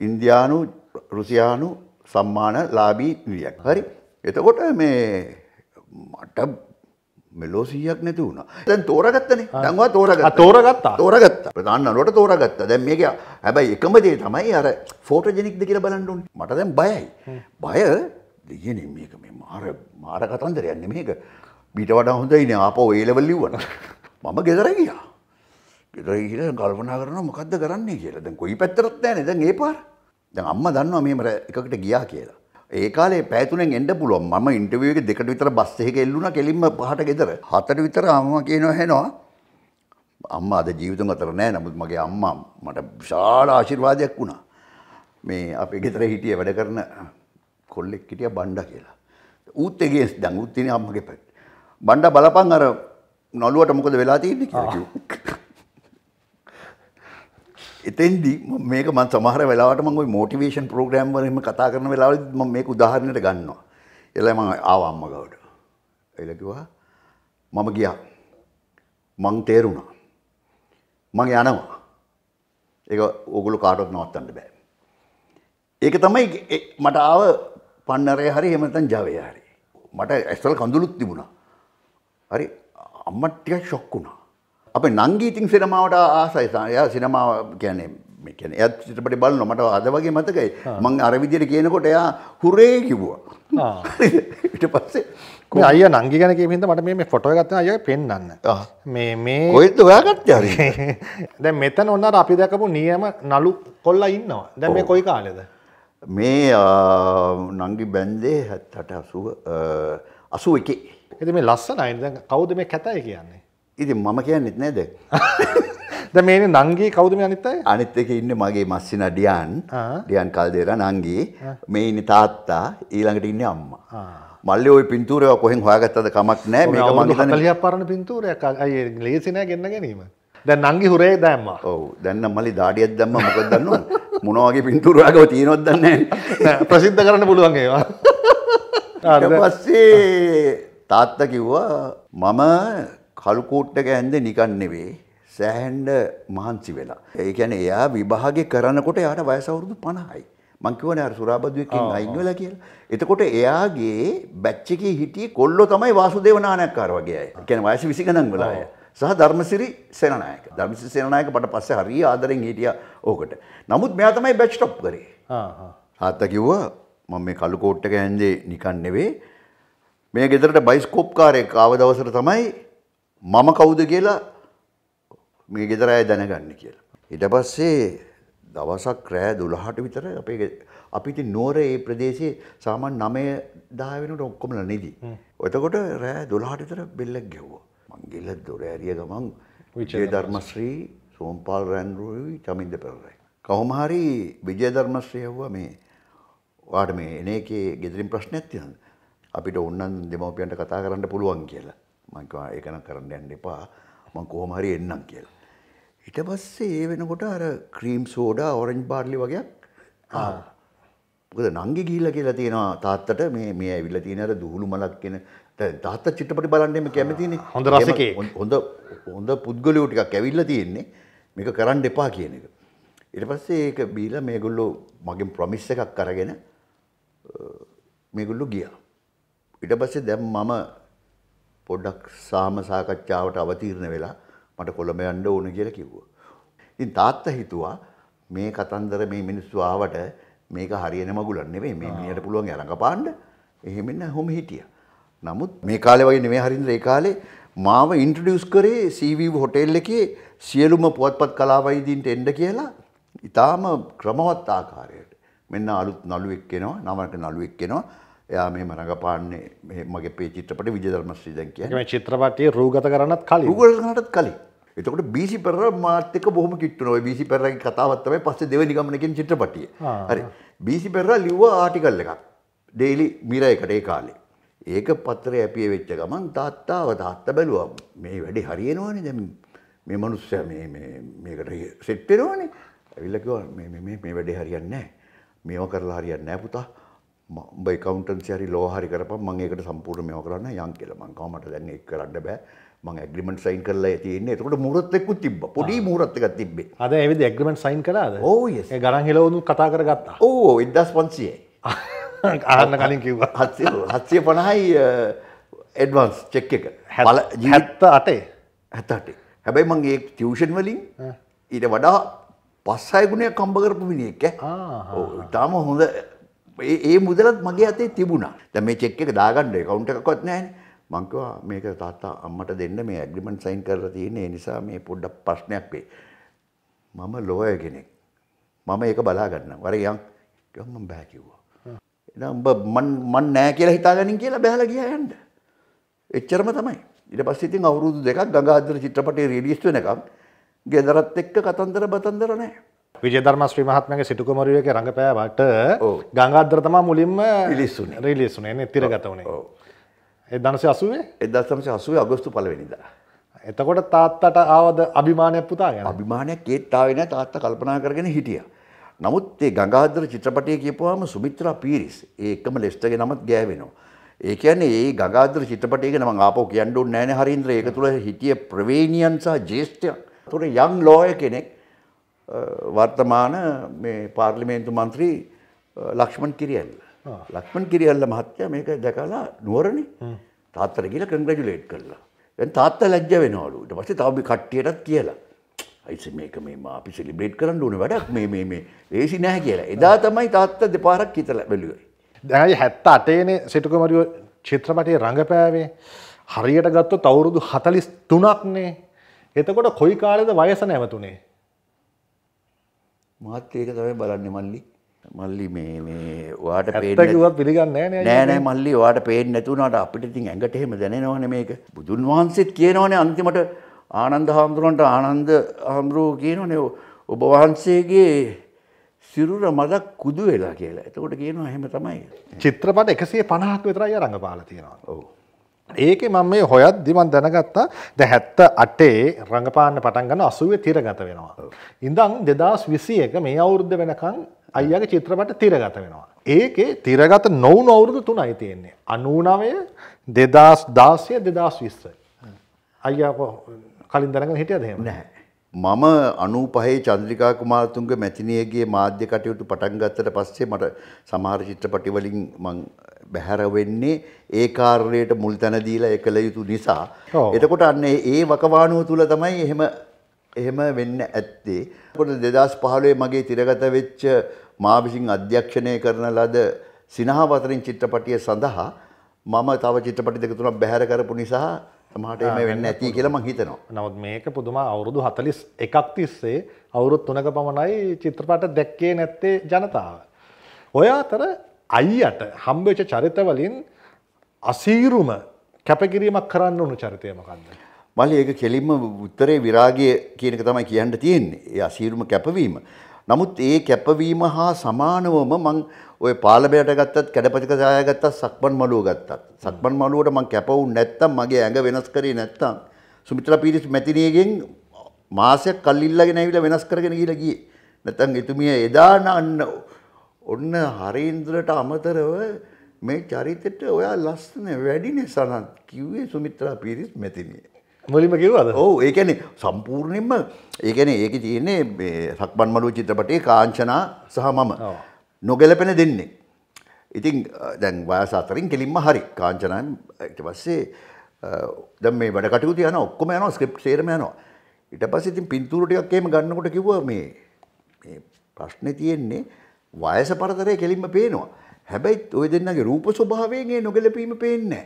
ඉන්දියානු රුසියානු සම්මාන ලාභී නිලියක්. හරි. එතකොට මේ මට මෙලෝ සීයක් නැති වුණ දැන් තෝරගත්තන දවා තෝරග තෝරගත්තා තෝරගත්ත ප්‍රධන්නලොට තෝරගත්ත දැන් මේක හැබයි එකමදේ තමයි අර ෆෝට ජනික්ද කියර බලන්ඩුන් මට දැන් බයයි බය දෙයන මේක මේ මාර මාර කතන්දරයන්න මේක බිට වඩා හොඳයින අප ඒලවල්ලිවන මම ගෙදර ගියා ගෙදර කියල ගල්පනා කරන මොකක්ද කරන්නේ කියලා දැන් කොයි පැත්තරත් නෑ දැන් ඒ පාර දැන් අම්ම දන්නවා මේමර එකට ගියා කියලා ඒකාලේ පැතුනෙන් එඩ පුළුව ම ඉන්ටවියක දෙකට විතර බස්සෙක එල්ලුන කෙලින්ම පහට ගෙදර හතට විතර අම කියනව හැනවා අම්ම අද ජීවිතන් අතර නෑ නමුත් මගේ අම්මා මට විශාල ආශිර්වාදයක් වුණා මේ අපේ ගෙතර හිටිය වැඩ කරන කොල්ලෙක් හිටිය බණ්ඩ කියලා ඌත් එගේ දැන් උත්තින අම්මගේ පැත් බණ්ඩ බලපන් අර නොලුවට මොකද වෙලා තියන්නේ එතෙන්දි මේක මන් සමහර වෙලාවට මම ওই මොටිවේෂන් ප්‍රෝග්‍රෑම් වල එහෙම කතා කරන වෙලාවලදී මම මේක උදාහරණයට ගන්නවා. එළයි මම ආවා අම්මා ගාවට. එළයි කිව්වා මම ගියා. මං තේරුණා. මං යනවා. ඒක ඕගොල්ලෝ කාටවත් නවත්තන්න බෑ. ඒක තමයි මට ආව පන්නරේ හරි එහෙම නැත්නම් Java හරි. මට ඇස්වල කඳුළුත් තිබුණා. හරි අම්මා ටිකක් ෂොක් වුණා. අප නංගීතින් සිනමාවට ආසයි එයා සිනමාව කියන්නේ මේකන එත් චිත්‍රපටි බලන මට අද වගේ මතකයි මං අරවිදියට කියනකොට එයා හුරේ කිව්වා ඉට පස්සේ අය නංගි ගැන කියමින්ද මට මේ ෆොටෝ ගත්ත අය පෙන්න්න මේ මේ ඔයත් ඔයාගත් ජර දැ මෙතන ඔන්න අපි දැකපු නියම නලු කොල්ලා ඉන්නවා දැ මේ කොයි කාලෙද මේ නංගි බැන්දේ හැත්තට අසුව අසුව එකේ එති මේ ලස්සනයි කවුද මේ කැතයි කියන්නේ ඉති මම කියන්නෙත් නෑද ද මේ නංගේ කවුදම අනිත්තයි අනිත් එක ඉන්න මගේ මස්සින ඩියන් ඩියන් කල්දේර නංගේ මේ ඉන්න තාත්තා ඊළඟට ඉන්න අම්මා මල්ලි ඔය පින්තූරය කොහෙන් හොයාගත්තද කමක් නෑ මේක මගේ හතලියක් පරණ පින්තූරයක් අය ලේසිනෑ ගෙන්න ගැනීම දැන් නංගි හුරේ දැම්ම ඔව් දැන් මල්ලි දාඩියක් දැම්ම මොකද දන්නවද මොනවාගේ පින්තූරයක්ව තියෙනවද දන්නේ නැහැ ප්‍රසිද්ධ කරන්න පුළුවන් ඒවා ඊට පස්සේ තාත්තා කිව්වා මම කළු කූට්ටක ඇන්දේ නිකන් නෙවෙයි සෑහෙන්න මහන්සි වෙලා. ඒ කියන්නේ එයා විභාගේ කරනකොට එයාට වයස අවුරුදු 50යි. මං කිව්වනේ අර සුරාබදුවෙක්ගෙන් අයින් වෙලා කියලා. එතකොට එයාගේ බැච් එකේ හිටියේ කොල්ලෝ තමයි වාසුදේව නානක්කාර වගේ අය. ඒ කියන්නේ වයස 20 ගණන් වෙලා අය. සහ ධර්මසිරි සේනනායක. ධර්මසිරි සේනනායක මට පස්සේ හරිය ආදරෙන් හිටියා ඕකට. නමුත් මෙයා තමයි බැච් ස්ටොප් කරේ. ආ ආ. තාත්තා කිව්වා මම මේ කළු කෝට් එක ඇන්දේ නිකන් නෙවෙයි. මේ ගෙදරට බයිස්කෝප් කාරයෙක් ආව දවසට තමයි මම කවුද කියලා මේ ගෙදර අය දැනගන්න කියලා. ඊට පස්සේ දවසක් රෑ 12ට විතර අපේ අපි ඉතින් නුවර ඒ ප්‍රදේශයේ සාමාන්‍ය 9 10 වෙනකොට ඔක්කොමලා නිදි. එතකොට රෑ 12ට විතර බෙල්ලක් ගැහුවා. මං ගිහලා දොර ඇරිය ගමන් විජේ ධර්මශ්‍රී සෝම්පාල් රන්රුයි චමින්ද පෙරරයි. කොහොම හරි විජේ ධර්මශ්‍රී ඇහුවා මේ ඔයාට මේ එන එකේ ගෙදරින් ප්‍රශ්නයක් තියෙනවද? අපිට ඕනනම් දෙමව්පියන්ට කතා කරන්න පුළුවන් කියලා. මංකවා ඒකන කරන්න යන්න එපා මං කොහොම හරි එන්නම් කියලා. ඊට පස්සේ ඒ වෙනකොට අර ක්‍රීම් සෝඩා ඔරෙන්ජ් බාර්ලි වගේක් ආවා. මොකද නංගි ගිහිල්ලා කියලා තියෙනවා තාත්තට මේ මේ ඇවිල්ලා තියෙන අර දුහුළු මලක් කියන තාත්තා චිත්‍රපටි බලන්නෙම කැමතිනේ හොඳ රසිකයෙක් හොඳ හොඳ පුද්ගලයෝ ටිකක් ඇවිල්ලා තියෙන්නේ මේක කරන්න එපා කියන එක ඊට පස්සේ ඒක බීලා මේගොල්ලෝ මගෙන් ප්‍රොමිස් එකක් අරගෙන මේගොල්ලෝ ගියා ඊට පස්සේ දැන් මම පොඩ්ඩක් සාම සාකච්ඡාවට අවතීර්ණ වෙලා මට කොළඹ යන්න ඕන කියලා කිව්වා. ඉතින් තාත්තා හිතුවා මේ කතන්දර මේ මිනිස්සු ආවට මේක හරියන මගුලක් නෙවෙයි මේ මිනිහට පුළුවන් අරඟපාන්න එහෙම හොම හිටියා. නමුත් මේ කාලේ වගේ නෙමෙයි හරින්ද ඒ කාලේ මාව ඉන්ට්‍රොඩියුස් කරේ සීවීව් හොටෙල් එකේ සියලුම පුවත්පත් කලාවයිදීන්ට එන්න කියලා ඊටාම ක්‍රමවත් ආකාරයට මෙන්න අලුත් නළුවෙක් එනවා නවකට නළුවෙක් එනවා එයා මෙහම රඟපාන්නේ මගේ පේ චිත්‍රපට විජධර්මශ්‍රී දැන් කිය මේ චිත්‍රපටය රූගත කරන්නත් කලින් රගනටත් කලින් එතකට බිසි පෙර මාතක බොහම කිට්ටුනව බිසි පෙරගේ කතාවත්තම පස්සේ දෙවනි ගමනකින් චිත්‍රපටිය හරි බිසි පෙරා ලිව්ව ආටිකල් එකක් ඩේලි මිර එකට ඒ කාලේ ඒක පත්තරය ඇපිය වෙච්ච ගමන් තාත්තාව තාත්ත බැලුවම් මේ වැඩි හරියනවානි දැම මේ මනුස්සය මේකට සෙට්ටෙනවානේ ඇවිල්ලකිව මේ වැඩි හරියන්න මේවා කරලා හරියන්න පුතා උඹ එකකවන්ටන්සි හරි ලෝ හරි කරපම් මම ඒකට සම්පූර්ණ මේව කරන්න යන් කියලා මං කව මට දැන් ඒක කරන්න බෑ මං ඇග්‍රීමන්ට් සයින් කරලා තියෙන්නේ එතකොට මූරත් එක්කුත් තිබ්බා පොඩි මූරත් එකක් තිබ්බේ අද ඇවිත් ඇග්‍රීමන්ට් සයින් කළාද ඔව් oh, යස් ඒ ගරන් හෙලවුණු කතා කරගත්තා ඔව් 1500 ආන්න කලින් කිව්වා 750යි ඇඩ්වාන්ස් චෙක් එක 78 78 හැබැයි මං ඒ ටියුෂන් වලින් ඊට වඩා පස් හය ගුණයක් කම්බ කරපු මිනිහෙක් ඈ ඔව් තාම හොඳ ඒ මුදලත් මගේ අතේ තිබුණා. දැන් මේ චෙක් එක දාගන්න account එකකවත් නැහැනේ. මං කිව්වා මේක තාත්තා අම්මට දෙන්න මේ ඇග්‍රීමන්ට් සයින් කරලා තියෙන ඒ නිසා මේ පොඩ්ඩක් ප්‍රශ්නයක් වෙයි. මම ලෝයර් කෙනෙක්. මම ඒක බලා ගන්නම්. වරයන් කිව්වා මම බෑ කිව්වා. එහෙනම් උඹ මන් මන් නෑ කියලා හිතාගනින් කියලා බෑලා ගියා යන්න. එච්චරම තමයි. ඊට පස්සේ ඉතින් අවුරුදු දෙකක් ගංගාදර චිත්‍රපටයේ රිලීස් වෙනකම් ගෙදරත් එක්ක කතන්දර බතන්දර නැහැ. විජධර්ම ශ්‍රී මහත්මගේ සිටුකුමරුවක රඟපෑවට ගංගාදරතම මුලින්ම රිලිස්සුන රිලිස්සුන එන තිරගත වනේ ඒ දනස අසුවේ එදස්සමස අසුවේ අගොස්තු පලවෙනිදා. එතකොට තාත්තට ආවද අභිමානයක් පුතා අභිමානයක් ඒත්තාවෙන තාත්ත කල්පනා කරගෙන හිටිය. නමුත් ඒ ගඟාදර චිත්‍රපටය කියපුවාම සුමිත්‍ර පීරිස් ඒකම ලෙස්ටගේ නමත් ගෑවෙනවා. ඒ කියන්නේ ඒ ගගාදර චිත්‍රපටයක නම ආපෝ කියන්නඩු නෑන හරින්ද්‍ර ඒක තුළ හිටිය ප්‍රවේණියන් සහ ජේෂ්ඨයන් තුොට යම් ලෝය කෙනෙක් වර්තමාන මේ පාර්ලිමේන්තු මන්ත්‍රී ලක්ෂ්මන් කිරියල්ල ලක්මන් කිරියල්ල මහත්්‍ය මේක දැකලා නුවරණ තාත්තර කියල කංග්‍රජුලේට් කරලා ඇ තාත්ත ලැජ්ජ වෙනවලුට පස තවබි කට්ටියටත් කියලා ඇයිස මේක මේ අපි සිලිබ්‍රේට් කරන්න ඕන වැඩක් මේ මේ ඒසි නැහැ කියලා එදා තමයි තාත්ත දෙපාරක් කිතල බැලුවයි දැයි හැත්ත අටේන සිටුකමරුව චිත්‍රපටය රඟපෑවේ හරියට ගත්ත තවුරුදු හතලිස් තුනක්නේ එතකොට කොයි කාලෙද වයස නැවතුනේ මාත් ඒක තමයි බලන්න මල්ලි මල්ලි මේ මේ වාට පේටකිවත් පිළිගන්න නෑනෑ මල්ලි වාට පේෙන් නැතුනට අපිට තින් ඇඟට එහෙම දැනෙනවන මේක බුදුන් වහන්සේත් කියනවනේ අන්තිමට ආනන්ද හාමුදුරුවන්ට ආනන්ද හාමුදුරුව කියනනේ ඔබ වහන්සේගේ සිරුර මදක් කුදු වෙලා කියලා එතකොට කියනවා හෙම තමයි චිත්‍රපට එකසේ පණහක් විතරයි අරඟ පාල තියෙනවා ඔවු ඒකේ මම මේ හොයද්දි මම දැනගත්තා දැන් 78 රඟපාන්න පටන් ගන්න 80 තිරගත වෙනවා. ඉඳන් 2021 මේ අවුරුද්ද වෙනකන් අයියාගේ චිත්‍රපට තිරගත වෙනවා. ඒකේ තිරගත නොවුණු අවුරුදු තුනයි තියෙන්නේ. 99 2016 2020. අයියා කලින් දැනගෙන හිටියද එහෙම? නැහැ. මම අනූපහයේ චන්ද්‍රිකා කුමාරතුන්ගේ මැතිණියගේ මාධ්‍ය කටයුතු පටන් ගත්තට පස්සේ මට සමහර චිත්‍රපටි වලින් මං බැහැර වෙන්නේ ඒ කාර්යයට මුල් තැන දීලා ඒ කළ යුතු නිසා. එතකොට අන්න ඒ වකවානුව තුල තමයි එහෙම එහෙම වෙන්න ඇත්තේ. කොට 2015 මගේ තිරගත වෙච්ච මා විසින් අධ්‍යක්ෂණය කරන ලද සිනහ වතරින් චිත්‍රපටිය සඳහා මම තව චිත්‍රපටි දෙක තුනක් බැහැර කරපු නිසා සමහට එම වෙන්න ඇති කියලම හිතනවා. නවත් මේක පුදුම අවුරුදු හතලිස් එකක් තිස්සේ අවුරුත් තුනක පමණයි චිත්‍රපට දැක්කේ නැත්තේ ජනතාව. ඔය අතර අයියට හම්බේච චරිතවලින් අසීරුම කැපකිරීමක් කරන්න ඕනු චරිතයමකන්ද. මල ඒක කෙලින්ම උත්තරේ විරාගය කියනක තමයි කියන්න තියෙන් ඒ අසීරුම කැපවීම. නමුත් ඒ කැපවීම හා සමානවම මං ඔය පාලමයට ගත්තත් කැඩපචක සහය ගත්තත් සක්මන් මළුව ගත්තත් සක්මන් මළුවට මං කැපවුන් නැත්තම් මගේ ඇඟ වෙනස් කරේ නැත්තම් සුමිත්‍රා පීරිස් මැතිණියගෙන් මාසයක් කල්ලිල්ලගෙන ඇවිල්ලා වෙනස් කරගෙන ගිහිල්ලා ගියේ නැත්තම් එතුමිය එදා නන්න ඔන්න හරීන්ද්‍රට අමතරව මේ චරිතෙට ඔයා ලස්සන වැඩිනේ සනත් කිව්වේ සුමිත්‍රා පීරිස් මැතිණිය මුලිම කිව්වද? ඔව් ඒ කියන්නේ සම්පූර්ණයෙන්ම ඒ කියන්නේ ඒකේ තියෙන්නේ සක්මන් මළුව චිත්‍රපටයේ කාංචනා සහ මම. ඔව්. නොගැලපෙන දෙන්නේ. ඉතින් දැන් වයස අතරින් කෙලින්ම හරි කාංචනයන් ඊට පස්සේ දැන් මේ වැඩ කටයුතු යනවා ඔක්කොම යනවා ස්ක්‍රිප්ට් සේරම යනවා. ඊට පස්සේ ඉතින් පින්තූර ටිකක් එහෙම ගන්නකොට කිව්වා මේ මේ ප්‍රශ්නේ තියෙන්නේ වයස පරතරය කෙලින්ම පේනවා. හැබැයි ওই දෙන්නගේ රූප ස්වභාවයෙන් ඒ නොගැලපීම පේන්නේ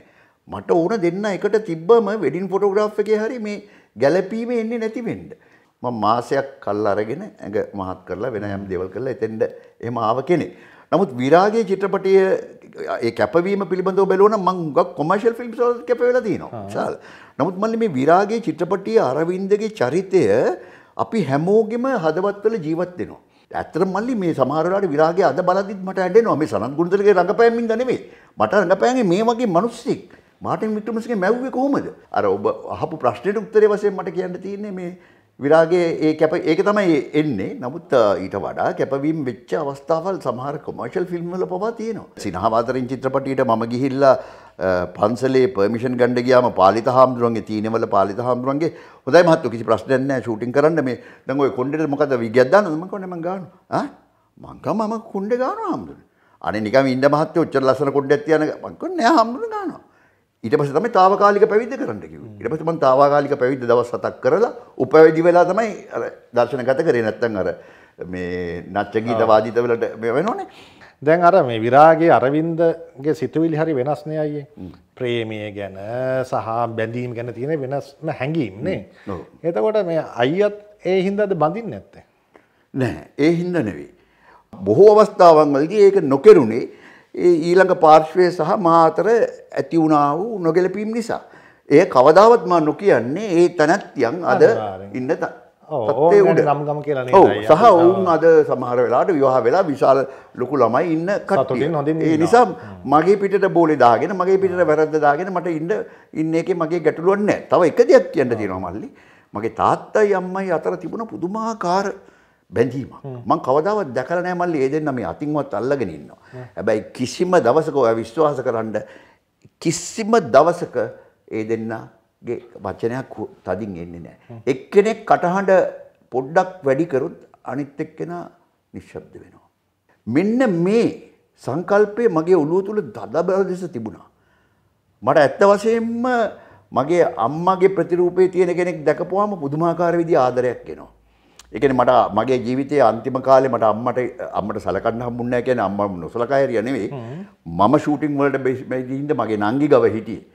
මට ඕන දෙන්න එකට තිබ්බම වෙඩින් ෆොටෝග්‍රාෆ් එකේ හරි මේ ගැළපීම එන්නේ නැති වෙන්නේ. මම මාසයක් කල් අරගෙන ඇඟ මහත් කරලා වෙන යම් දේවල් කරලා එතෙන්ට එහෙම ආව කෙනෙක්. නමුත් විරාගයේ චිත්‍රපටය ඒ කැපවීම පිළිබඳව බැලුවන මං ගක් කොමර්ශල් ෆිල්ම් සල් කැප වෙලා තියෙනවා සල් නමුත් මල්ලි මේ විරාගයේ චිත්‍රපටිය අරවින්දගේ චරිතය අපි හැමෝගෙම හදවත්වල ජීවත් වෙනවා ඇත්තට මල්ලි මේ සමහරලාට විරාගය අද බලද්දිත් මට ඇඬෙනවා මේ සනත් ගුණදලගේ රඟපෑමින්ද නෙමෙයි මට රඟපෑන්නේ මේ වගේ මිනිස්සෙක් මාටින් වික්‍රමසිංහ මැව්වේ කොහොමද අර ඔබ අහපු ප්‍රශ්නෙට උත්තරේ වශයෙන් මට කියන්න තියෙන්නේ මේ විරාගේ ඒ කැප ඒක තමයි එන්නේ නමුත් ඊට වඩා කැපවීම් වෙච්ච අවස්ථාවල් සමහර කොමර්ෂල් ෆිල්ම් වල පවා තියෙනවා සිනහාවාතරින් චිත්‍රපටියට මම ගිහිල්ලා පන්සලේ පර්මිෂන් ගන්න ගියාම පාලිත හාමුදුරන්ගේ තීනවල පාලිත හාමුදුරන්ගේ හොඳයි මහත්තයෝ කිසි ප්‍රශ්නයක් නැහැ ෂූටින් කරන්න මේ දැන් ඔය කොණ්ඩේට මොකද විගයක් දාන්නද මම කොණ්ඩේ මම ගන්නවා ඈ මං කම මම කොණ්ඩේ ගන්නවා හාමුදුරනේ අනේ නිකන් ඉන්න මහත්තයෝ ඔච්චර ලස්සන කොණ්ඩයක් තියන මං කොණ්ඩේ නෑ හාමුදුරනේ ගන්නවා ඊට පස්සේ තමයි తాවකාලික පැවිද්ද කරන්න කිව්වේ ඉට පස මන් තාවාකාලික පැවිද දවස් සතක් කරලා උපවැදි වෙලා තමයි දර්ශන ගත කරේ නැත්තන් අර මේ නච්චගීත වාදීත වලට වෙනෝනේ දැන් අර මේ විරාගේ අරවින්දගේ සිතුවිලි හරි වෙනස්නේ අයියේ ප්‍රේමය ගැන සහ බැඳීම් ගැන තියෙන වෙනස්ම හැඟීම්නේ එතකොට මේ අයියත් ඒ හින්දාද බඳින්න නැත්තේ නෑ ඒ හින්ද නෙවෙයි බොහෝ අවස්ථාවන් වලදී ඒක නොකෙරුණේ ඒ ඊළඟ පාර්ශ්වය සහ මාතර ඇති වුණා වූ නොගැලපීම් නිසා ඒ කවදාවත් මා නොකියන්නේ ඒ තැනැත්තියන් අද ඉන්න තත්තේ උඩ නම්ගම කියලා සහ ඔවුන් අද සමහර වෙලාට විවාහ වෙලා විශාල ලොකු ළමයි ඉන්න කටතුලින් හොඳ ඒ නිසා මගේ පිට බෝලි දාගෙන මගේ පිට වැරද්ද දාගෙන මට ඉන්න ඉන්න එක මගේ ගැටලුවන්න තව එක දෙයක් කියන්න තියෙනවා මල්ලි මගේ තාත්තයි අම්මයි අතර තිබුණ පුදුමාකාර බැඳීම මං කවදාවත් දැකලා නෑ මල්ලි ඒ දෙන්න මේ අතින්වත් අල්ලගෙන ඉන්නවා හැබැයි කිසිම දවසක ඔයා විශ්වාස කරන්න කිසිම දවසක ඒ දෙන්නගේ වචනයක් තදින් එන්නේ නැහැ. එක්කෙනෙක් කටහඬ පොඩ්ඩක් වැඩි කරොත් අනිත් එක්කෙනා නිශ්ශබ්ද වෙනවා. මෙන්න මේ සංකල්පය මගේ ඔළුව තුල දදබල දෙස තිබුණා. මට ඇත්ත වශයෙන්ම මගේ අම්මගේ ප්‍රතිරූපේ තියෙන කෙනෙක් දැකපුවාම පුදුමාකාර විදිහේ ආදරයක් එනවා. ඒ කියන්නේ මට මගේ ජීවිතයේ අන්තිම කාලේ මට අම්මට අම්මට සලකන්න හම්බුන්නේ නැහැ කියන්නේ අම්මා නොසලකා හිරිය නෙවෙයි. මම ෂූටින් වලට මේ මගේ නංගි ගව හිටියේ.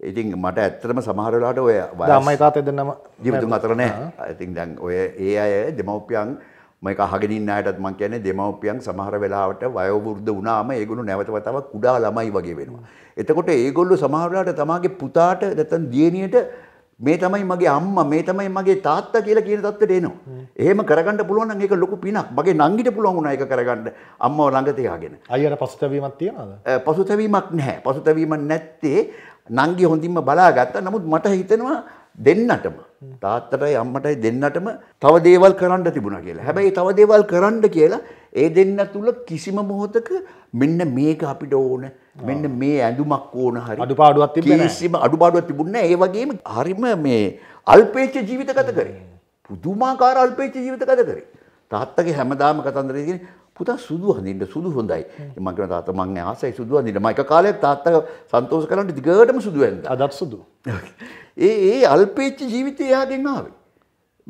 ඉතින් මට ඇත්තටම සමහරලාට ඔය දමයි තාත දෙන්නම ජීවිතුන් අතරනෑ ඇතින් දැන් ඔය ඒ අය දෙමවපියන් මේක හගෙනින් අයටත් මං කියන්නේ දෙමව්පියන් සමහර වෙලාවට වයෝවෘද්ධ වුණාම ඒගොල්ලෝ නැවතවතාව කුඩා ළමයි වගේ වෙනවා. එතකොට ඒගොල්ලෝ සමහර වෙලාවට තමාගේ පුතාට නැත්නම් දියණියට මේ තමයි මගේ අම්මා මේ තමයි මගේ තාත්තා කියලා කියන තත්ත්වයට එනවා. එහෙම කරගන්න පුළුවන් නම් ඒක ලොකු පිනක්. මගේ නංගිට පුළුවන් වුණා ඒක කරගන්න අම්මව ළඟ තියාගෙන. අයියට පසුතැවීමක් තියනවද? පසුතැවීමක් නැහැ. පසුතැවීමක් නැත්තේ නංගි හොඳින්ම බලාගත්තා. නමුත් මට හිතෙනවා දෙන්නටම තාත්තටයි අම්මටයි දෙන්නටම තව දේවල් කරන්න තිබුණා කියලා. හැබැයි තව දේවල් කරන්න කියලා ඒ දෙන්න තුල කිසිම මොහොතක මෙන්න මේක අපිට ඕන මෙන්න මේ ඇඳුමක් ඕන හරි අඩුපාඩුවක් තිබුණේ නැහැ. කිසිම අඩුපාඩුවක් තිබුණේ නැහැ. ඒ වගේම හරිම මේ අල්පේච්ඡ ජීවිත ගත කරේ. පුදුමාකාර අල්පේච්ච ජීවිත ගත කරේ. තාත්තගේ හැමදාම කතන්දරේ කියන්නේ පුතා සුදු හඳින්න සුදු හොඳයි. මම කියන තාත්තා මං ආසයි සුදු හඳින්න. මම එක කාලයක් තාත්තා සන්තෝෂ කරන්න දිගටම සුදු ඇඳලා. අදත් සුදු. ඒ ඒ අල්පේච්ච ජීවිතය එයාගෙන් ආවේ.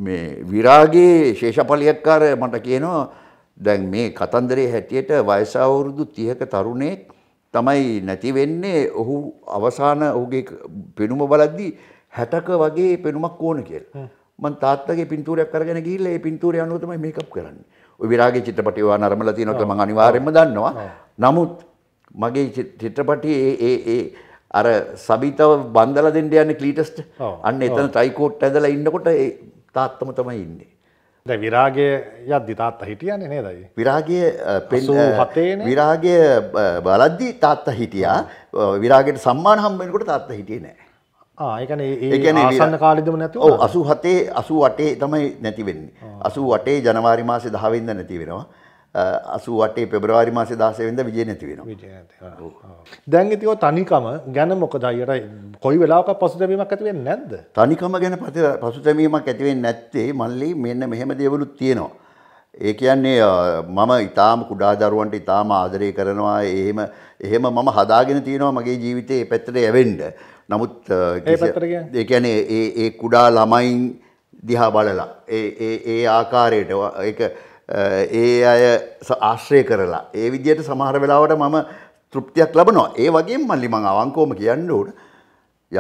මේ විරාගයේ ශේෂපලියක්කාර මට කියනවා දැන් මේ කතන්දරේ හැටියට වයස අවුරුදු 30ක තරුණයෙක් තමයි නැති වෙන්නේ ඔහු අවසාන ඔහුගේ පෙනුම බලද්දී 60ක වගේ පෙනුමක් ඕන කියලා. මම තාත්තගේ පින්තූරයක් අරගෙන ගිහිල්ලා ඒ පින්තූරය අනුව තමයි මේකප් කරන්නේ. විරාගේ චිත්‍රපටි වා නරමල තියෙනකල මං අනිවාර්යෙන්ම දන්නවා. නමුත් මගේ චිත්‍රපටියේ ඒ ඒ අර සබීතව බන්දලා දෙන්න යන්නේ ක්ලීටස්ට. අන්න එතන ට්‍රයිකෝට් ඇදලා ඉන්නකොට ඒ තාත්තම තමයි ඉන්නේ. දැන් විරාගය යද්දි තාත්තා හිටියන්නේ නේද අයියේ? විරාගය පෙන් විරාගය බලද්දි තාත්තා හිටියා. විරාගයට සම්මාන හම්බ වෙනකොට තාත්තා හිටියේ නෑ. ඒසන්න කාලදම නැති ඕ අසු හතේ අසු වටේ තමයි නැතිවෙන්නේ. අසු වටේ ජනවාරි මාසේ දහවෙන්න නැතිවෙනවා. අසු වටේ පෙබරවාරි මාස දසවෙද විජය නැතිවෙනවා දැන් ඉතිව තනිකම ගැන මොකදයියට කොයි වෙලාක පසුතැමීමක් ඇතිවෙන් නැද්ද. තනිකම ගැන පති පසුතැමීමක් ඇතිවෙන් නැත්තේ මල්ලි මෙන්න මෙහෙම දේවලුත් තියෙනවා. ඒ කියන්නේ මම ඉතාම කුඩා දරුවන්ට ඉතාම ආදරය කරනවා එහෙම එහෙම මම හදාගෙන තියෙනවා මගේ ජීවිතේ පැත්තට යවෙන්ඩ නමුත් ඒ කියන්නේ ඒ කුඩා ළමයින් දිහා බලලා ඒ ආකාරයට ඒ අය ආශ්‍රය කරලා ඒ විදියට සමහර වෙලාවට මම තෘප්තියක් ලබනවා ඒ වගේ මල්ලි මං අවංකෝම කියන්න ඕන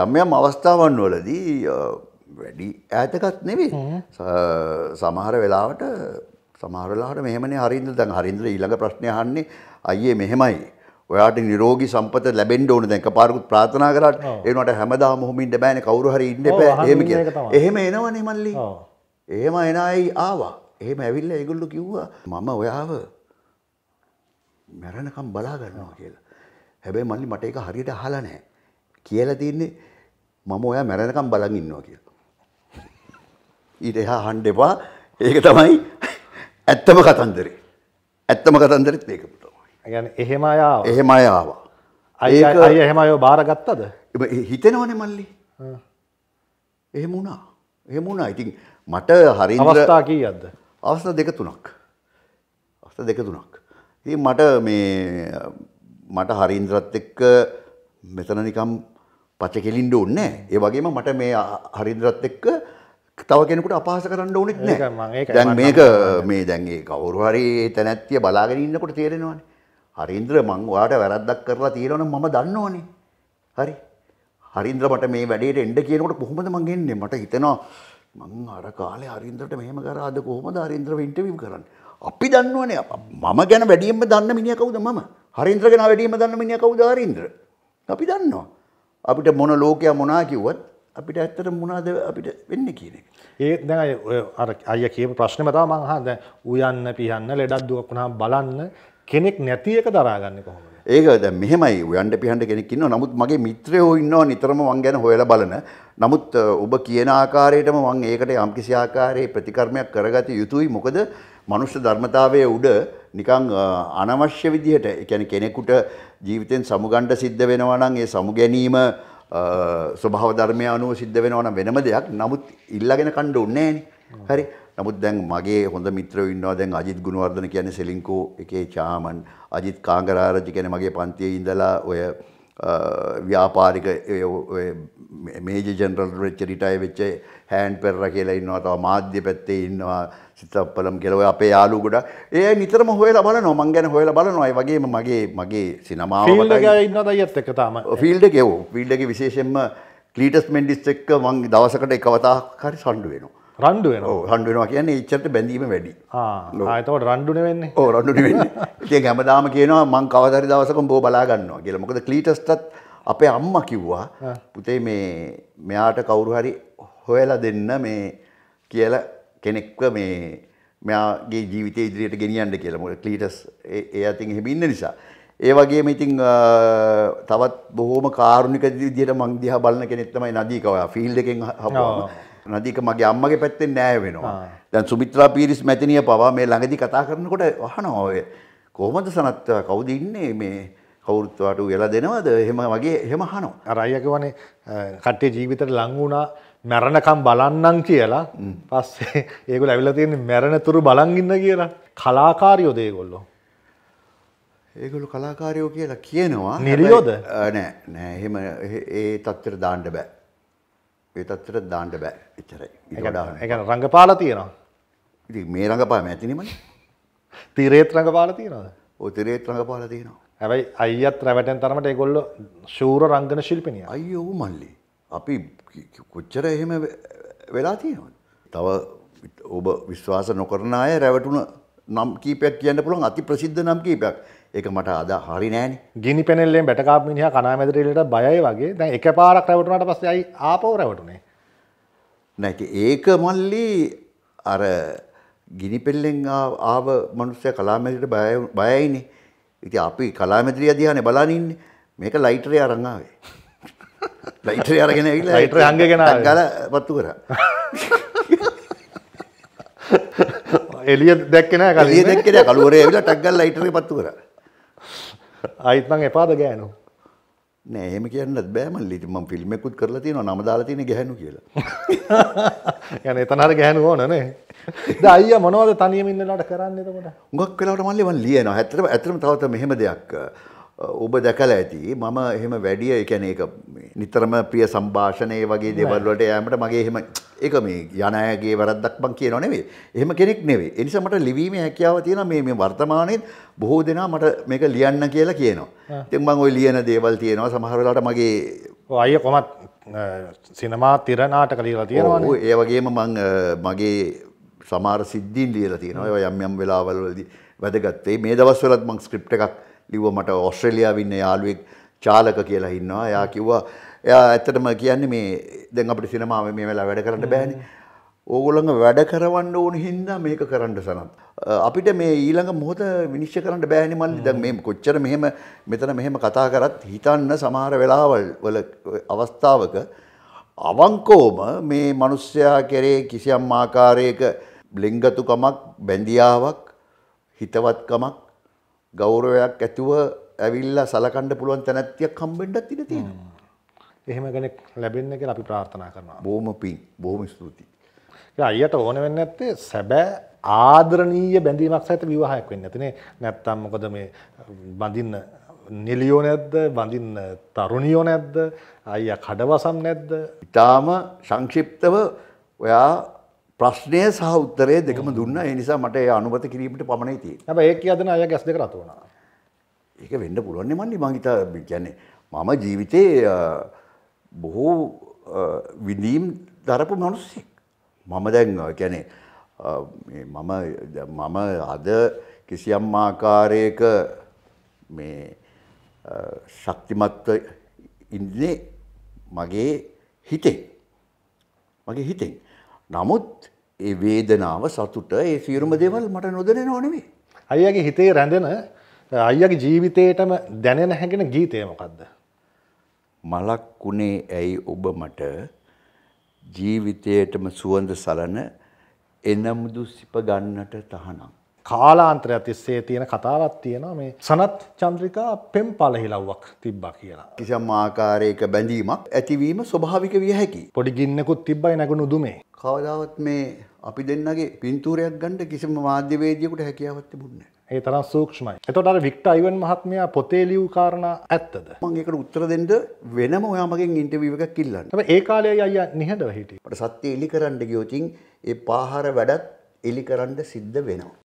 යම් යම් අවස්ථාවන් වලදී වැඩි ඈතකත් නෙවේ සමහර වෙලාවට සමහරලාට මෙහමනේ හරින්ද දැන් හරින්ද ඊළඟ ප්‍රශ්නය අහන්නේ අයියේ මෙහෙමයි ඔයාට නිරෝගී සම්පත ලැබෙන්න ඕන දැන් කපාරකුත් ප්‍රාර්ථනා කරාට ඒ උනාට හැමදාම ඔහොම ඉන්න බෑනේ කවුරු හරි ඉන්න එපා එහෙම කියලා. එහෙම එනවනේ මල්ලි. එහෙම එන අය ආවා. එහෙම ඇවිල්ලා ඒගොල්ලෝ කිව්වා මම ඔයාව මැරණකම් බලා ගන්නවා කියලා. හැබැයි මල්ලි මට ඒක හරියට අහලා නැහැ. කියලා තින්නේ මම ඔයා මැරණකම් බලන් ඉන්නවා කියලා. ඊට එහා හන්න එපා. ඒක තමයි ඇත්තම කතන්දරේ. ඇත්තම කතන්දරෙත් ඒකපුට. එහෙම අයාව එහෙම අයාවා අය අය එහෙමයෝ බාරගත්තද හිතෙනවන මල්ලි එහෙම වුණා එහෙම වුණා ඉතින් මට හරි අවස්ථා කී අද අවස්ථා දෙක තුනක් අවස්ථා දෙක තුනක් ඉතින් මට මේ මට හරින්ද්‍රත් එක්ක මෙතන නිකම් පච කෙලින්ඩ ඕන්නෑ ඒ වගේම මට මේ හරින්ද්‍රත් එක්ක තව කෙනෙකුට අපහස කරන්න ඕනෙත් නෑ දැන් මේක මේ දැන්ගේ කවුරු හරි තැනැත්තිය බලාගෙන ඉන්නකොට තේරෙනවානේ හරින්ද්‍ර මං ඔයාට වැරද්දක් කරලා තියෙනවනම් මම දන්නවනේ. හරි. හරින්ද්‍ර මට මේ වැඩේට එන්න කියනකොට කොහොමද මං එන්නේ? මට හිතෙනවා මං අර කාලේ හරින්ද්‍රට මෙහෙම කරා අද කොහොමද හරින්ද්‍රව ඉන්ටර්විව් කරන්නේ? අපි දන්නවනේ මම ගැන වැඩියෙන්ම දන්න මිනිහා කවුද මම? හරින්ද්‍ර ගැන වැඩියෙන්ම දන්න මිනිහා කවුද හරින්ද්‍ර? අපි දන්නවා. අපිට මොන ලෝකයා මොනා කිව්වත් අපිට ඇත්තට මොනාද අපිට වෙන්න කියන එක. ඒ දැන් අය කියපු ප්‍රශ්නෙම තමයි මං අහන්නේ. උයන්න පිහන්න ලෙඩක් දුක් වුණාම බලන්න කෙනෙක් නැති එක දරාගන්න කොහොම ඒක ද මෙහෙමයි ඔයන්ට පිහන්ට කෙනෙක් ඉන්න නමුත් මගේ මිත්‍රයෝ ඉන්නවා නිතරම මං ගැන හොයල බලන නමුත් ඔබ කියන ආකාරයටම මං ඒකට යම්කිසි ආකාරයේ ප්‍රතිකර්මයක් කරගත යුතුයි මොකද මනුෂ්‍ය ධර්මතාවය උඩ නිකං අනවශ්‍ය විදිහට එකැන කෙනෙකුට ජීවිතයෙන් සමුගණ්ඩ සිද්ධ වෙනවනන් ඒ සමුගැනීම ස්වභාව ධර්මය අනුව සිද්ධ වෙනවන වෙනම දෙයක් නමුත් ඉල්ලගෙන කණ්ඩ උන්නේන හරි නමුත් දැන් මගේ හොඳ මිත්‍රයෝ ඉන්නවා දැන් අජිත් ගුණවර්ධන කියන්නේ සෙලින්කෝ එකේ චාමන් අජිත් කාංගරාරච්චි කියන්නේ මගේ පන්තියේ ඉඳලා ඔය ව්‍යාපාරික මේජ ජනරල් වෙච්ච රිටයර් වෙච්ච හෑන්ඩ් පෙරර කියලා ඉන්නවා තව මාධ්‍ය පැත්තේ ඉන්නවා සිතප්පලම් කියලා ඔය අපේ යාළුවෝ ගොඩක් ඒ නිතරම හොයලා බලනවා මං ගැන හොයලා බලනවා ඒ වගේම මගේ මගේ සිනමාව ෆීල්ඩ් එකේ ඉන්නවා දයියත් එක්ක තමයි ෆීල්ඩ් එකේ ඔව් ෆීල්ඩ් එකේ විශේෂයෙන්ම ක්ලීටස් මෙන්ඩිස් එක්ක මං දවසකට එක වතාවක් හරි සම්ඩු වෙනවා රන්ඩුව රන්ඩුවනවා කියන්නේ ඉච්චට බැඳීම වැඩි ආතකට රන්ඩුන වෙන්න ඕ රඩුන වෙන්න ඒ හැමදාම කියනවා මං කවදරි දවසක බෝ බලාගන්නවා කියලා මොකද කලීටස්ටත් අපේ අම්ම කිව්වා පුතේ මේ මෙයාට කවුරු හරි හොයල දෙන්න මේ කියල කෙනෙක්ව මේ මෙයාගේ ජීවිතය ඉදිරියට ගෙනියන්ට කියලා මොට කලීටස් ඒ අතින් හෙමින්න නිසා ඒ වගේ ඉතිං තවත් බොහෝම කාරුණික දිදියට මංදිහ බලන්න කෙනෙත්තමයි නදී කවයා ෆිල්ඩ එකෙන් හම නදීක මගේ අම්මගේ පැත්තෙන් නෑ වෙනවා. දැන් සුමිත්‍රා පීරිස් මැතිනිය පවා මේ ළඟදි කතා කරනකොට අහනවා ඔය කොහොමද සනත් කවුද ඉන්නේ මේ කවුරුත් වාට උයලා දෙනවද? එහෙම වගේ එහෙම අහනවා. අර අයියාගේ වනේ කට්ටිය ජීවිතේට ලඟ වුණා මැරණකම් බලන්නම් කියලා පස්සේ ඒගොල්ලෝ ඇවිල්ලා තියෙන්නේ මැරණතුරු බලන් ඉන්න කියලා. කලාකාරියෝද ඒගොල්ලෝ? ඒගොලු කලාකාරයෝ කියලා කියනවා නිරියෝද නෑ නෑ එහෙම ඒ තත්තර දාණ්ඩ බෑ ඒ තත්ත්වයට දාන්න බෑ. එච්චරයි. ඊට වඩා ඒ කියන්නේ රංගපාලා තියෙනවා. ඉතින් මේ රංගපාම ඇතිනේ තිරේත් රංගපාලා තියෙනවද? ඔය තිරේත් රංගපාලා තියෙනවා. හැබැයි අයියත් රැවටෙන් තරමට ඒගොල්ලෝ ශූර රංගන ශිල්පිනිය. අයියෝ මල්ලි. අපි කොච්චර එහෙම වෙලා තියෙනවද? තව ඔබ විශ්වාස නොකරන අය රැවටුණ නම් කීපයක් කියන්න පුළුවන් අති ප්‍රසිද්ධ නම් කීපයක්. ඒක මට අද හරි නෑන ගිනි පෙනෙල්ලෙන් බැටකාප මිනිහ කනාමැදිරිලට බයයි වගේ දැන් එක පාරක් රැවටුනට පස්සේ අයි ආපහු රැවටුනේ නැති ඒක මල්ලි අර ගිනි පෙල්ලෙන් ආව මනුස්සය කලාමැදිරිට බය බයයිනේ ඉතින් අපි කලාමැදිරිය දිහානේ බලන් ඉන්නේ මේක ලයිටරේ අරන් ආවේ ලයිටරේ අරගෙන ඇවිල්ලා ලයිටරේ අංගගෙන ගල පත්තු කරා එලිය දැක්කෙන කලිය දැක්කෙන කලුවරේ ඇවිල්ලා ටක් ගාලා ලයිටරේ පත්තු කරා අයිත්නං එපාද ගෑනු නෑ එහෙම කියන්න බෑම ලිට ම ෆිල්මෙකුත් කරලා තියෙන නම දාලතින ගැනු කියලා යන එතනට ගැනු ඕනනේ දයිය මොනවද තනියමින්නලට කරන්නකොට උගක් කලාට මල්ලවන් ලියන ඇතරම ඇතරම තවත මෙහෙම දෙයක් ඔබ දැකල ඇති මම එහෙම වැඩිය එකැන එක නිතරම ප්‍රිය සම්භාෂණය වගේ දෙවල්ලට යෑමට මගේ එහෙම එක මේ යනයගේ වැරද්දක් බං කිය නොනෙවේ එහෙම කෙනෙක් නෙවේ එනිසමට ලිවීම හැකියාව තියෙන මේ වර්තමානයෙන් බොහෝ දෙනා මට මේක ලියන්න කියලා කියනවා තිංබං ඔයි ලියන දේවල් තියෙනවා සමහරලාට මගේ අය කොමත් සිනමා තිරනාට කලීලා තියෙනවා ඒවගේම මං මගේ සමාර සිද්ධීන් ලියලා තියෙනවා යම් යම් වෙලාවල්වලදී වැදගත්තේ මේ දවස්වලත් මං ස්ක්‍රිප්ට එකක් ලිව්ව මට ඔස්ට්‍රේලියාවින්න යාළුවෙක් චාලක කියලා ඉන්නවා යා කිව්වා එයා ඇත්තටම කියන්නේ මේ දැන් අපිට සිනමාව මේ වෙලා වැඩ කරන්න බෑනේ ඕගොල්ලන්ව වැඩ කරවන්න ඕන හින්දා මේක කරන්න සනත්. අපිට මේ ඊළඟ මොහොත විනිශ්චය කරන්න බෑනේ මල්ලි. දැන් මේ කොච්චර මෙහෙම මෙතන මෙහෙම කතා කරත් හිතන්න සමහර වෙලාවල් වල අවස්ථාවක අවංකවම මේ මිනිස්සයා කෙරේ කිසියම් ආකාරයක බ්ලෙන්ගතුකමක්, බැඳියාවක්, හිතවත්කමක් ගෞරවයක් ඇතුව ඇවිල්ලා සලකණ්ඩ පුළුවන් තැනැත්තියක් කම්බෙන්ඩත් ඉඩ තියෙනවා. එහෙම කෙනෙක් ලැබෙන්න කියලා අපි ප්‍රාර්ථනා කරනවා. බොහොම පිං බොහොම ස්තුතියි. අයියට ඕන වෙන්න ඇත්තේ සැබෑ ආදරණීය බැඳීමක් සහිත විවාහයක් වෙන්න ඇතිනේ. නැත්තම් මොකද මේ බඳින්න නිලියෝ නැද්ද බඳින්න තරුණියෝ නැද්ද අයියා කඩවසම් නැද්ද? ඊටාම සංක්ෂිප්තව ඔයා ප්‍රශ්නය සහ උත්තරය දෙකම දුන්න ඒ නිසා මට අනුමත කිරීමට පමණයි තිය ැ ඒක අදන අය ගැස් දෙක රතුවුණ ඒක වෙන්න පුළුවන් මන්නේ මහිතා කියන්නේ මම ජීවිතය බොහෝ විඳීම් දරපු මනුස්සෙක් මම දැන් කැනේ මම මම අද කිසියම් ආකාරයක මේ ශක්තිමත්ව ඉන්නේ මගේ හිතෙන් මගේ හිතෙන් නමුත් ඒ වේදනාව සතුට ඒ සියරුම දෙවල් මට නොදැන නොනෙමේ. අයියගේ හිතේ රැඳෙන අයියගේ ජීවිතයටම දැනෙන හැගෙන ගීතයමකක්ද. මලක් කුණේ ඇයි ඔබ මට ජීවිතයටම සුවඳ සලන එනමුදු සිප ගන්නට තහනම්. කාලාන්තරයක් තිස්සේ තියෙන කතාවක් තියෙනවා මේ සනත් චන්ද්‍රිකා පෙම් පළහිලව්වක් තිබ්බා කියලා. කිසියම් ආකාරයක බැඳීමක් ඇතිවීම ස්වභාවික විය හැකි. පොඩි ගින්නෙකුත් තිබ්බයි නැගුණු දුමේ. කවදාවත් මේ අපි දෙන්නගේ පින්තූරයක් ගන්න කිසිම මාධ්‍යවේදියෙකුට හැකියාවක් තිබුණේ ඒ තරම් සූක්ෂමයි. එතකොට අර වික්ටර් අයිවන් මහත්මයා පොතේ ලියු කාරණා ඇත්තද? මම ඒකට උත්තර දෙන්න වෙනම ඔයා මගෙන් ඉන්ටර්විව් එකක් ඉල්ලන්න. හැබැයි ඒ කාලේ අයියා නිහඬව හිටියේ. අපිට සත්‍ය එලි කරන්න ගියොතින් ඒ පාහර වැඩත් එලි කරන්න සිද්ධ වෙනවා.